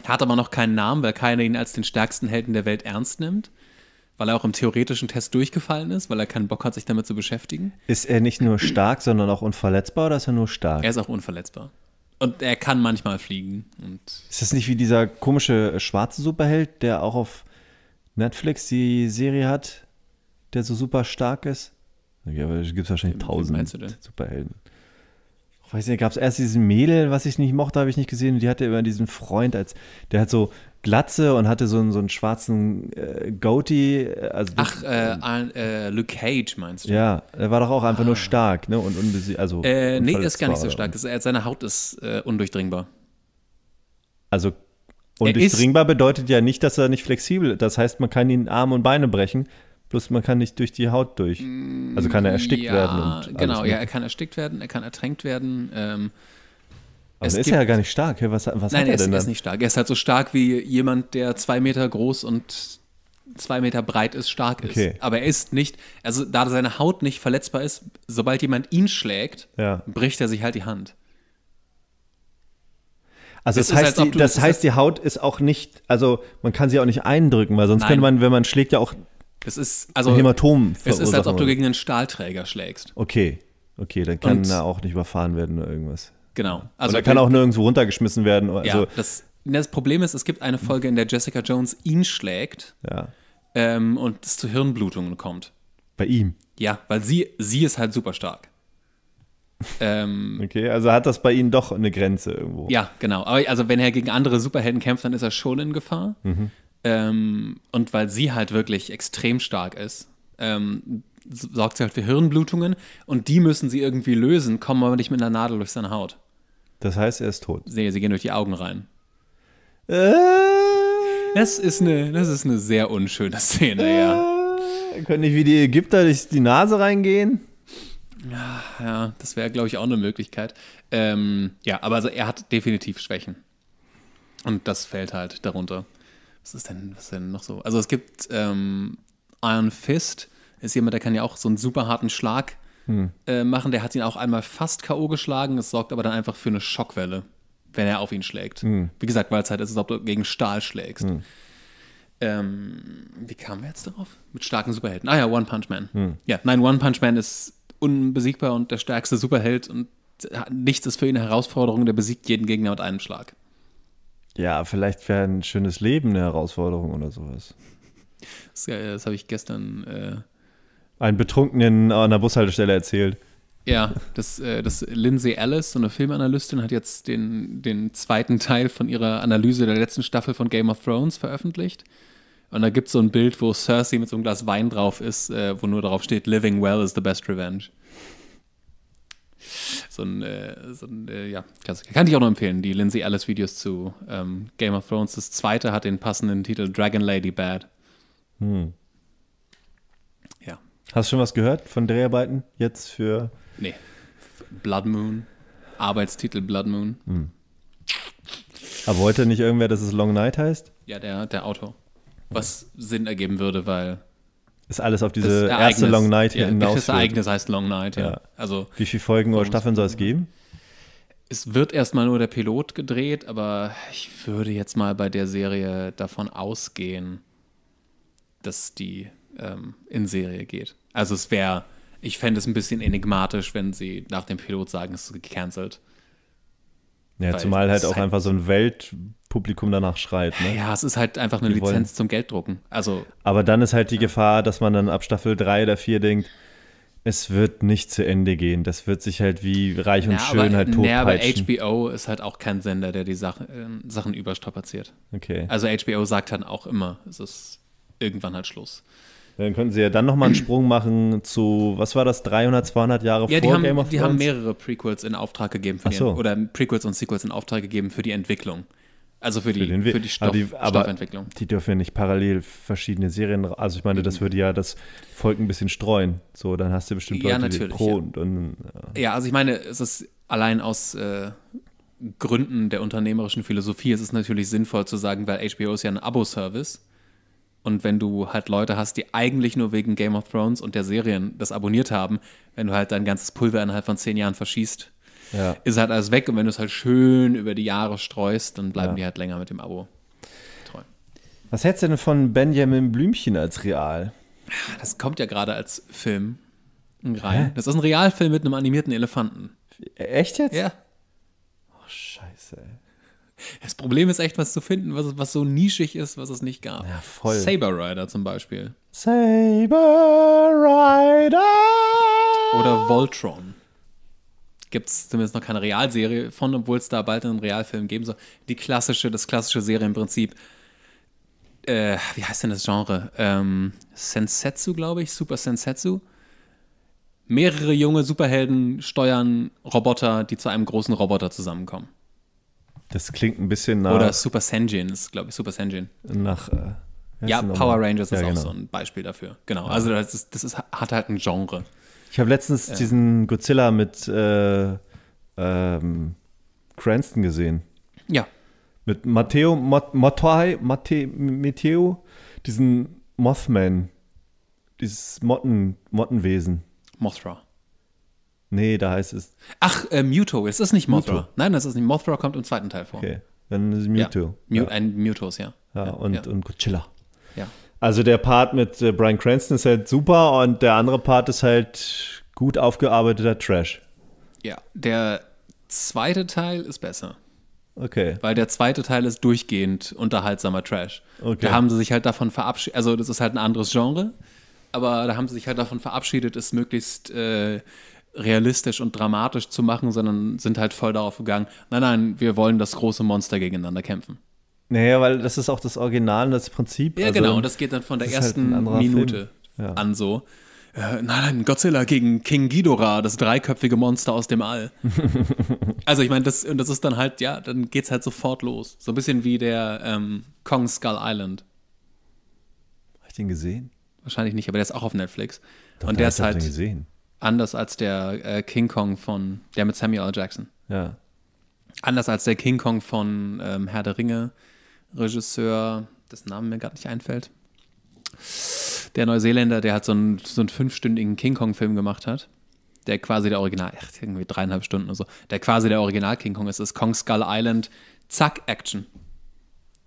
Hat aber noch keinen Namen, weil keiner ihn als den stärksten Helden der Welt ernst nimmt. Weil er auch im theoretischen Test durchgefallen ist, weil er keinen Bock hat, sich damit zu beschäftigen. Ist er nicht nur stark, sondern auch unverletzbar oder ist er nur stark? Er ist auch unverletzbar. Und er kann manchmal fliegen. ist das nicht wie dieser komische schwarze Superheld, der auch auf Netflix die Serie hat, der so super stark ist? Ja, aber es gibt wahrscheinlich tausend Superhelden ich weiß nicht, gab es erst diesen Mädel, was ich nicht mochte, habe ich nicht gesehen. Und die hatte immer diesen Freund, als der hat so Glatze und hatte so einen, so einen schwarzen äh, Goatee. Äh, also Ach, äh, äh, Luke Cage meinst du? Ja, der war doch auch einfach ah. nur stark, ne? Und unbesiegt. Also äh, nee, ist gar nicht so stark. Ist, seine Haut ist äh, undurchdringbar. Also undurchdringbar bedeutet ja nicht, dass er nicht flexibel ist. Das heißt, man kann ihn Arme und Beine brechen, Bloß man kann nicht durch die Haut durch. Mm, also kann er erstickt ja, werden. genau, ne? ja, er kann erstickt werden, er kann ertränkt werden. Ähm, aber also ist gibt, ja gar nicht stark. Was, was nein, hat er, er ist, denn er ist nicht stark. Er ist halt so stark wie jemand, der zwei Meter groß und zwei Meter breit ist, stark okay. ist. Aber er ist nicht, also da seine Haut nicht verletzbar ist, sobald jemand ihn schlägt, ja. bricht er sich halt die Hand. Also das, das heißt, die, das heißt, die Haut ist auch nicht, also man kann sie auch nicht eindrücken, weil sonst Nein. könnte man, wenn man schlägt, ja auch es ist also Hämatom. Es ist, als ob du gegen einen Stahlträger schlägst. Okay, okay, dann kann Und, da auch nicht überfahren werden oder irgendwas. Genau. Also oder kann auch nirgendwo runtergeschmissen werden. Also, ja, das, das Problem ist, es gibt eine Folge, in der Jessica Jones ihn schlägt ja. ähm, und es zu Hirnblutungen kommt. Bei ihm? Ja, weil sie, sie ist halt super stark. Ähm, okay, also hat das bei Ihnen doch eine Grenze irgendwo. Ja, genau. Aber also wenn er gegen andere Superhelden kämpft, dann ist er schon in Gefahr. Mhm. Ähm, und weil sie halt wirklich extrem stark ist, ähm, sorgt sie halt für Hirnblutungen und die müssen sie irgendwie lösen, kommen aber nicht mit einer Nadel durch seine Haut. Das heißt, er ist tot. Nee, sie gehen durch die Augen rein. Äh, das, ist eine, das ist eine sehr unschöne Szene, äh, ja. Können nicht wie die Ägypter durch die Nase reingehen? Ja, das wäre, glaube ich, auch eine Möglichkeit. Ähm, ja, aber also er hat definitiv Schwächen. Und das fällt halt darunter was ist denn, was ist denn noch so? Also es gibt ähm, Iron Fist, ist jemand, der kann ja auch so einen super harten Schlag hm. äh, machen. Der hat ihn auch einmal fast K.O. geschlagen. Es sorgt aber dann einfach für eine Schockwelle, wenn er auf ihn schlägt. Hm. Wie gesagt, weil es halt ist, als ob du gegen Stahl schlägst. Hm. Ähm, wie kamen wir jetzt darauf? Mit starken Superhelden. Ah ja, One Punch Man. Hm. Ja, nein, One Punch Man ist unbesiegbar und der stärkste Superheld und äh, nichts ist für ihn eine Herausforderung. Der besiegt jeden Gegner mit einem Schlag. Ja, vielleicht wäre ein schönes Leben eine Herausforderung oder sowas. Das, das habe ich gestern. Äh, einen Betrunkenen an der Bushaltestelle erzählt. Ja, das, äh, das Lindsay Ellis, so eine Filmanalystin, hat jetzt den, den zweiten Teil von ihrer Analyse der letzten Staffel von Game of Thrones veröffentlicht. Und da gibt es so ein Bild, wo Cersei mit so einem Glas Wein drauf ist, äh, wo nur darauf steht: Living well is the best revenge so ein, äh, so ein äh, ja, Klassiker. Kann ich auch nur empfehlen, die Lindsay Ellis Videos zu ähm, Game of Thrones. Das zweite hat den passenden Titel Dragon Lady Bad. Hm. Ja. Hast du schon was gehört von Dreharbeiten jetzt für. Nee. Blood Moon. Arbeitstitel Blood Moon. Hm. Aber wollte nicht irgendwer, dass es Long Night heißt? Ja, der, der Autor. Was Sinn ergeben würde, weil ist alles auf diese erste Long Night ja, hinaus. Das Ereignis heißt Long Night, ja. ja. Also, Wie viele Folgen oder Staffeln soll es geben? Es wird erstmal nur der Pilot gedreht, aber ich würde jetzt mal bei der Serie davon ausgehen, dass die ähm, in Serie geht. Also es wäre, ich fände es ein bisschen enigmatisch, wenn sie nach dem Pilot sagen, es ist gecancelt. Ja, Weil zumal halt auch halt einfach so ein Weltpublikum danach schreit. Ne? Ja, es ist halt einfach eine die Lizenz wollen. zum Gelddrucken. Also, Aber dann ist halt die ja. Gefahr, dass man dann ab Staffel 3 oder 4 denkt, es wird nicht zu Ende gehen. Das wird sich halt wie Reich und ja, Schön aber, halt totpeitschen. Ja, aber HBO ist halt auch kein Sender, der die Sache, äh, Sachen überstrapaziert. Okay. Also HBO sagt dann auch immer, es ist irgendwann halt Schluss. Dann könnten sie ja dann nochmal einen Sprung machen zu, was war das, 300, 200 Jahre ja, vor haben, Game of Thrones? Die haben mehrere Prequels in Auftrag gegeben für so. die, oder Prequels und Sequels in Auftrag gegeben für die Entwicklung. Also für, für die, für die, Stoff, aber die aber Stoffentwicklung. Die dürfen ja nicht parallel verschiedene Serien, also ich meine, das mhm. würde ja das Volk ein bisschen streuen. So, dann hast du bestimmt Leute, ja, natürlich, die pro ja. Und, und, ja. ja, also ich meine, es ist allein aus äh, Gründen der unternehmerischen Philosophie, es ist natürlich sinnvoll zu sagen, weil HBO ist ja ein Abo-Service und wenn du halt Leute hast, die eigentlich nur wegen Game of Thrones und der Serien das abonniert haben, wenn du halt dein ganzes Pulver innerhalb von zehn Jahren verschießt, ja. ist halt alles weg. Und wenn du es halt schön über die Jahre streust, dann bleiben ja. die halt länger mit dem Abo treu. Was hältst du denn von Benjamin Blümchen als real? Das kommt ja gerade als Film rein. Hä? Das ist ein Realfilm mit einem animierten Elefanten. Echt jetzt? Ja. Das Problem ist echt, was zu finden, was, was so nischig ist, was es nicht gab. Ja, voll. Saber Rider zum Beispiel. Saber Rider! Oder Voltron. Gibt es zumindest noch keine Realserie von, obwohl es da bald einen Realfilm geben soll. Die klassische, das klassische Serienprinzip. Äh, wie heißt denn das Genre? Ähm, Sensetsu, glaube ich, Super Sensetsu. Mehrere junge Superhelden steuern Roboter, die zu einem großen Roboter zusammenkommen. Das klingt ein bisschen nach. Oder Super Sengin, ist, glaube ich, Super Sengin. Nach. Äh, ja, Power Rangers ja, ist auch genau. so ein Beispiel dafür. Genau. Ja. Also, das, ist, das ist, hat halt ein Genre. Ich habe letztens ja. diesen Godzilla mit äh, ähm, Cranston gesehen. Ja. Mit Matteo, Mattei, Matteo, Matteo, diesen Mothman, dieses Motten, Mottenwesen. Mothra. Nee, da heißt es. Ach, äh, Muto. Es ist nicht Mothra. Muto. Nein, das ist nicht. Mothra kommt im zweiten Teil vor. Okay, dann ist es Muto. Ja. Mute, ja. Ein Mutos, ja. Ja, und, ja. und Godzilla. Ja. Also der Part mit äh, Brian Cranston ist halt super und der andere Part ist halt gut aufgearbeiteter Trash. Ja, der zweite Teil ist besser. Okay. Weil der zweite Teil ist durchgehend unterhaltsamer Trash. Okay. Da haben sie sich halt davon verabschiedet, also das ist halt ein anderes Genre, aber da haben sie sich halt davon verabschiedet, es möglichst äh, realistisch und dramatisch zu machen, sondern sind halt voll darauf gegangen, nein, nein, wir wollen das große Monster gegeneinander kämpfen. Naja, weil das ist auch das Original, und das Prinzip. Ja, also, genau, und das geht dann von der halt ersten halt Minute ja. an so. Äh, nein, nein, Godzilla gegen King Ghidorah, das dreiköpfige Monster aus dem All. also ich meine, das, und das ist dann halt, ja, dann geht's halt sofort los. So ein bisschen wie der ähm, Kong Skull Island. Habe ich den gesehen? Wahrscheinlich nicht, aber der ist auch auf Netflix. Doch, und der ist halt. Den gesehen. Anders als der äh, King Kong von, der mit Samuel L. Jackson. Ja. Anders als der King Kong von ähm, Herr der Ringe, Regisseur, dessen Namen mir gerade nicht einfällt. Der Neuseeländer, der hat so einen, so einen fünfstündigen King Kong-Film gemacht hat. Der quasi der Original, echt, irgendwie dreieinhalb Stunden oder so, der quasi der Original King Kong ist, ist Kong Skull Island. Zack, Action.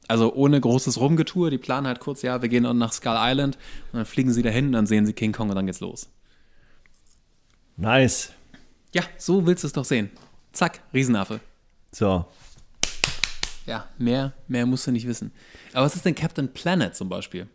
Also ohne großes Rumgetour, Die planen halt kurz, ja, wir gehen nach Skull Island und dann fliegen sie dahin, dann sehen sie King Kong und dann geht's los. Nice. Ja, so willst du es doch sehen. Zack, Riesenaffe. So. Ja, mehr, mehr musst du nicht wissen. Aber was ist denn Captain Planet zum Beispiel?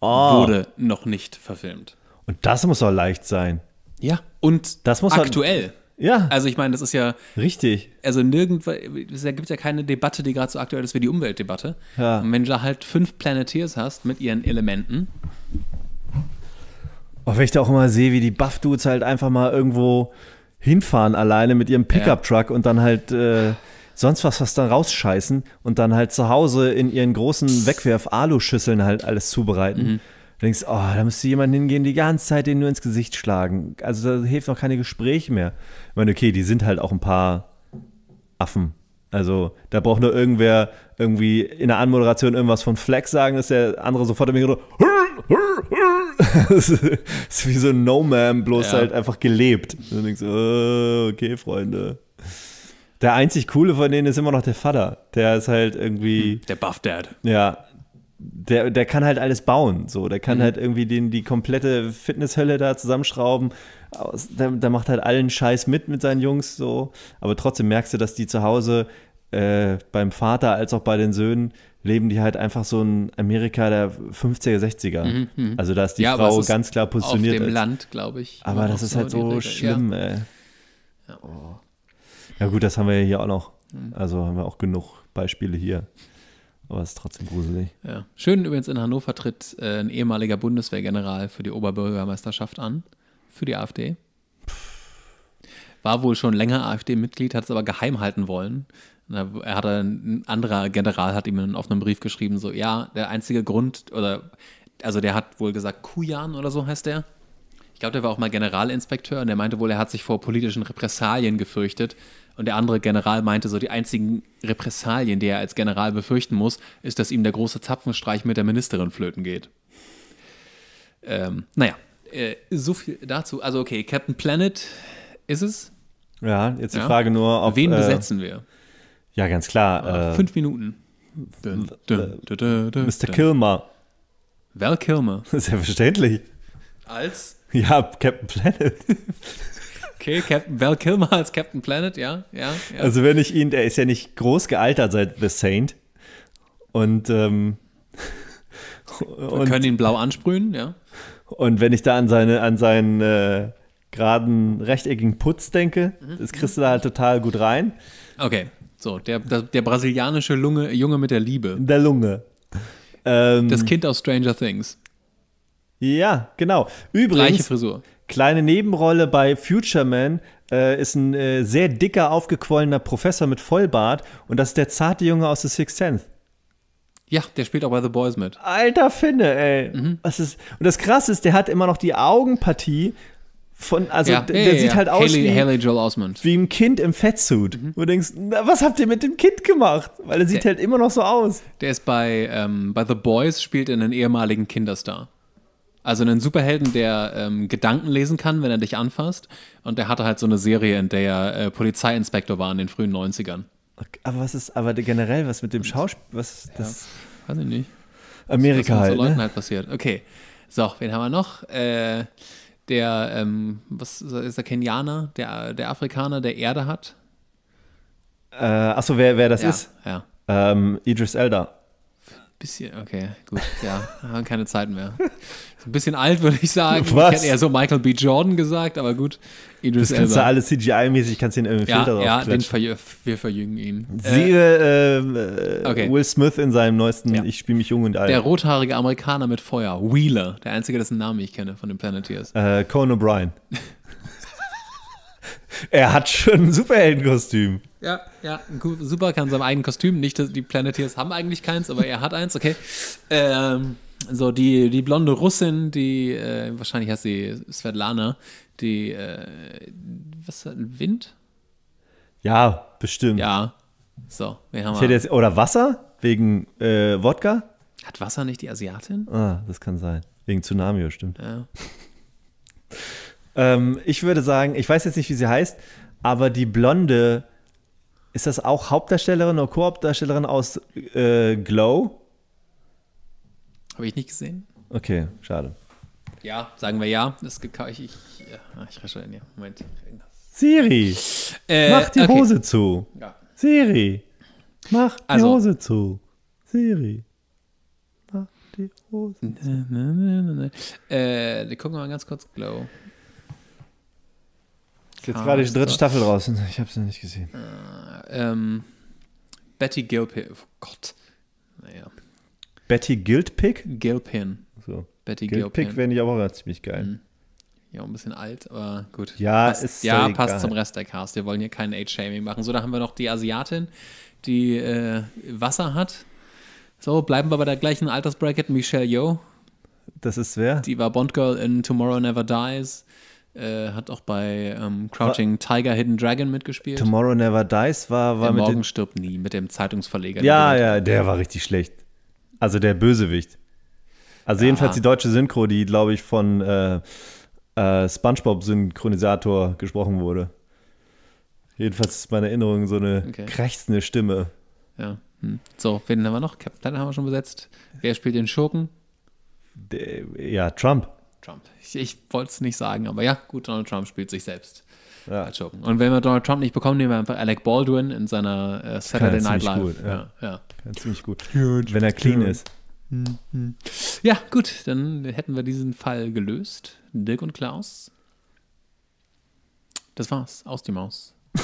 Oh. Wurde noch nicht verfilmt. Und das muss doch leicht sein. Ja, und das muss aktuell. Ja. Also ich meine, das ist ja. Richtig. Also nirgendwo, es gibt ja keine Debatte, die gerade so aktuell ist wie die Umweltdebatte. Ja. Und wenn du halt fünf Planeteers hast mit ihren Elementen, auch wenn ich da auch immer sehe, wie die Buff-Dudes halt einfach mal irgendwo hinfahren alleine mit ihrem Pickup-Truck und dann halt äh, sonst was, was dann rausscheißen und dann halt zu Hause in ihren großen Wegwerf-Aluschüsseln halt alles zubereiten. Mhm. Du denkst, oh, da müsste jemand hingehen, die ganze Zeit den nur ins Gesicht schlagen. Also da hilft noch keine Gespräche mehr. Ich meine, okay, die sind halt auch ein paar Affen. Also da braucht nur irgendwer irgendwie in der Anmoderation irgendwas von Flex sagen, dass der andere sofort im Hintergrund das ist wie so ein No-Man, bloß ja. halt einfach gelebt. Und denkst, oh, okay, Freunde. Der einzig coole von denen ist immer noch der Vater. Der ist halt irgendwie. Hm, der Buff Dad. Ja. Der, der kann halt alles bauen. So, der kann mhm. halt irgendwie den, die komplette Fitnesshölle da zusammenschrauben. Der, der macht halt allen Scheiß mit mit seinen Jungs so. Aber trotzdem merkst du, dass die zu Hause äh, beim Vater als auch bei den Söhnen leben die halt einfach so in Amerika der 50er, 60er. Mhm, mh. Also da ist die ja, Frau ist ganz klar positioniert. Auf dem als, Land, glaube ich. Aber ne, das ist halt so schlimm, ja. ey. Ja. Oh. ja gut, das haben wir ja hier auch noch. Mhm. Also haben wir auch genug Beispiele hier. Aber es ist trotzdem gruselig. Ja. Schön übrigens in Hannover tritt äh, ein ehemaliger Bundeswehrgeneral für die Oberbürgermeisterschaft an. Für die AfD. War wohl schon länger AfD-Mitglied, hat es aber geheim halten wollen, er hatte ein anderer General hat ihm einen offenen Brief geschrieben, so ja, der einzige Grund oder also der hat wohl gesagt Kujan oder so heißt der. Ich glaube, der war auch mal Generalinspekteur und der meinte wohl, er hat sich vor politischen Repressalien gefürchtet. Und der andere General meinte so, die einzigen Repressalien, die er als General befürchten muss, ist, dass ihm der große Zapfenstreich mit der Ministerin flöten geht. Ähm, naja, äh, so viel dazu. Also okay, Captain Planet ist es. Ja, jetzt die ja. Frage nur, ob... Wen äh, besetzen äh, wir? Ja, ganz klar. Äh, fünf Minuten. Dün, dün, dün, Mr. Kilmer. Val Kilmer. Selbstverständlich. Als? Ja, Captain Planet. Okay, Captain, Val Kilmer als Captain Planet, ja, ja, ja. Also wenn ich ihn, der ist ja nicht groß gealtert seit The Saint. Und, ähm, Wir können ihn blau ansprühen, ja. Und wenn ich da an seine, an seinen äh, geraden, rechteckigen Putz denke, mhm. das mhm, kriegst du da halt mhm. total gut rein. Okay. So, der, der, der brasilianische Lunge, Junge mit der Liebe. Der Lunge. Ähm, das Kind aus Stranger Things. Ja, genau. Übrigens. Gleiche Frisur. Kleine Nebenrolle bei Future Man äh, ist ein äh, sehr dicker, aufgequollener Professor mit Vollbart und das ist der zarte Junge aus The Sixth Sense. Ja, der spielt auch bei The Boys mit. Alter Finne, ey. Mhm. Das ist, und das Krasse ist, der hat immer noch die Augenpartie von, also ja, der, ja, sieht ja. halt aus Haley, wie, Haley Joel Osmond. wie ein Kind im Fettsuit. Mhm. Wo du denkst, na, was habt ihr mit dem Kind gemacht? Weil er sieht der, halt immer noch so aus. Der ist bei, ähm, bei The Boys, spielt in einen ehemaligen Kinderstar. Also einen Superhelden, der ähm, Gedanken lesen kann, wenn er dich anfasst. Und der hatte halt so eine Serie, in der er äh, Polizeiinspektor war in den frühen 90ern. Okay, aber was ist, aber generell, was mit dem Schauspiel, was ist das? Weiß ich nicht. Amerika was, was halt. Ne? Leuten halt passiert. Okay. So, wen haben wir noch? Äh, der, ähm, was ist der Kenianer, der, der Afrikaner, der Erde hat. Äh, achso, wer, wer das ja, ist? Ja. Ähm, Idris Elder. Bisschen, okay, gut, ja, haben keine Zeit mehr. ein bisschen alt, würde ich sagen. Was? Ich hätte eher so Michael B. Jordan gesagt, aber gut. Idris das kannst Elba. du alles CGI-mäßig, kannst du den irgendwie ja, Filter drauf Ja, den ver wir verjüngen ihn. Sehe äh, ähm, äh, okay. Will Smith in seinem neuesten ja. Ich spiele mich jung und alt. Der rothaarige Amerikaner mit Feuer, Wheeler, der einzige, dessen Namen ich kenne von den Planeteers. Äh, Conan O'Brien. er hat schon ein Superheldenkostüm. Ja, ja, super kann seinem eigenen Kostüm. Nicht, dass die Planeteers haben eigentlich keins, aber er hat eins, okay. Ähm, so, die, die blonde Russin, die, äh, wahrscheinlich heißt sie Svetlana, die, äh, was, Wind? Ja, bestimmt. Ja. So, wir haben ich hätte jetzt, Oder Wasser? Wegen äh, Wodka? Hat Wasser nicht die Asiatin? Ah, das kann sein. Wegen Tsunami, bestimmt. Ja. ähm, ich würde sagen, ich weiß jetzt nicht, wie sie heißt, aber die blonde ist das auch Hauptdarstellerin oder Co-Hauptdarstellerin aus äh, Glow? Habe ich nicht gesehen. Okay, schade. Ja, sagen wir ja. Das ich, ich, ja, ich recherchiere. Ja, Moment. Siri, äh, mach die okay. Hose zu. Ja. Siri, mach die also, Hose zu. Siri, mach die Hose zu. Ne, ne, ne, ne. Äh, wir gucken mal ganz kurz Glow. Ist jetzt gerade die dritte Staffel draußen. Ich habe es noch nicht gesehen. Äh, ähm, Betty Gilpin. Oh Gott. Naja. Betty Guildpick? Gilpin. So. Betty Guildpick Gilpin. wäre ich aber auch ziemlich geil. Mhm. Ja, ein bisschen alt, aber gut. Ja, passt, ist Ja, passt egal. zum Rest der Cast. Wir wollen hier keinen Age-Shaming machen. So, da haben wir noch die Asiatin, die äh, Wasser hat. So, bleiben wir bei der gleichen Altersbracket. Michelle Yeoh. Das ist wer? Die war Bond Girl in Tomorrow Never Dies. Äh, hat auch bei ähm, Crouching war, Tiger, Hidden Dragon mitgespielt. Tomorrow Never Dies war, war der mit Morgen den, stirbt nie, mit dem Zeitungsverleger. Ja, der ja, der war richtig schlecht. Also der Bösewicht. Also ja. jedenfalls die deutsche Synchro, die, glaube ich, von äh, äh, Spongebob-Synchronisator gesprochen wurde. Jedenfalls ist meine Erinnerung so eine okay. krächzende Stimme. Ja. Hm. So, wen haben wir noch? Captain haben wir schon besetzt. Wer spielt den Schurken? Der, ja, Trump. Trump. Ich, ich wollte es nicht sagen, aber ja, gut, Donald Trump spielt sich selbst. Ja. Als Schurken. Und wenn wir Donald Trump nicht bekommen, nehmen wir einfach Alec Baldwin in seiner äh, Saturday Night Live. Gut, ja. Ja, ja. Ziemlich gut. Wenn er clean ist. Mhm. Ja, gut, dann hätten wir diesen Fall gelöst. Dirk und Klaus. Das war's. Aus die Maus.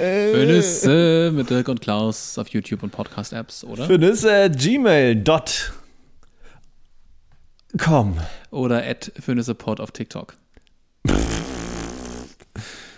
Fönisse mit Dirk und Klaus auf YouTube und Podcast-Apps, oder? at gmail.com Komm. Oder at Support auf TikTok.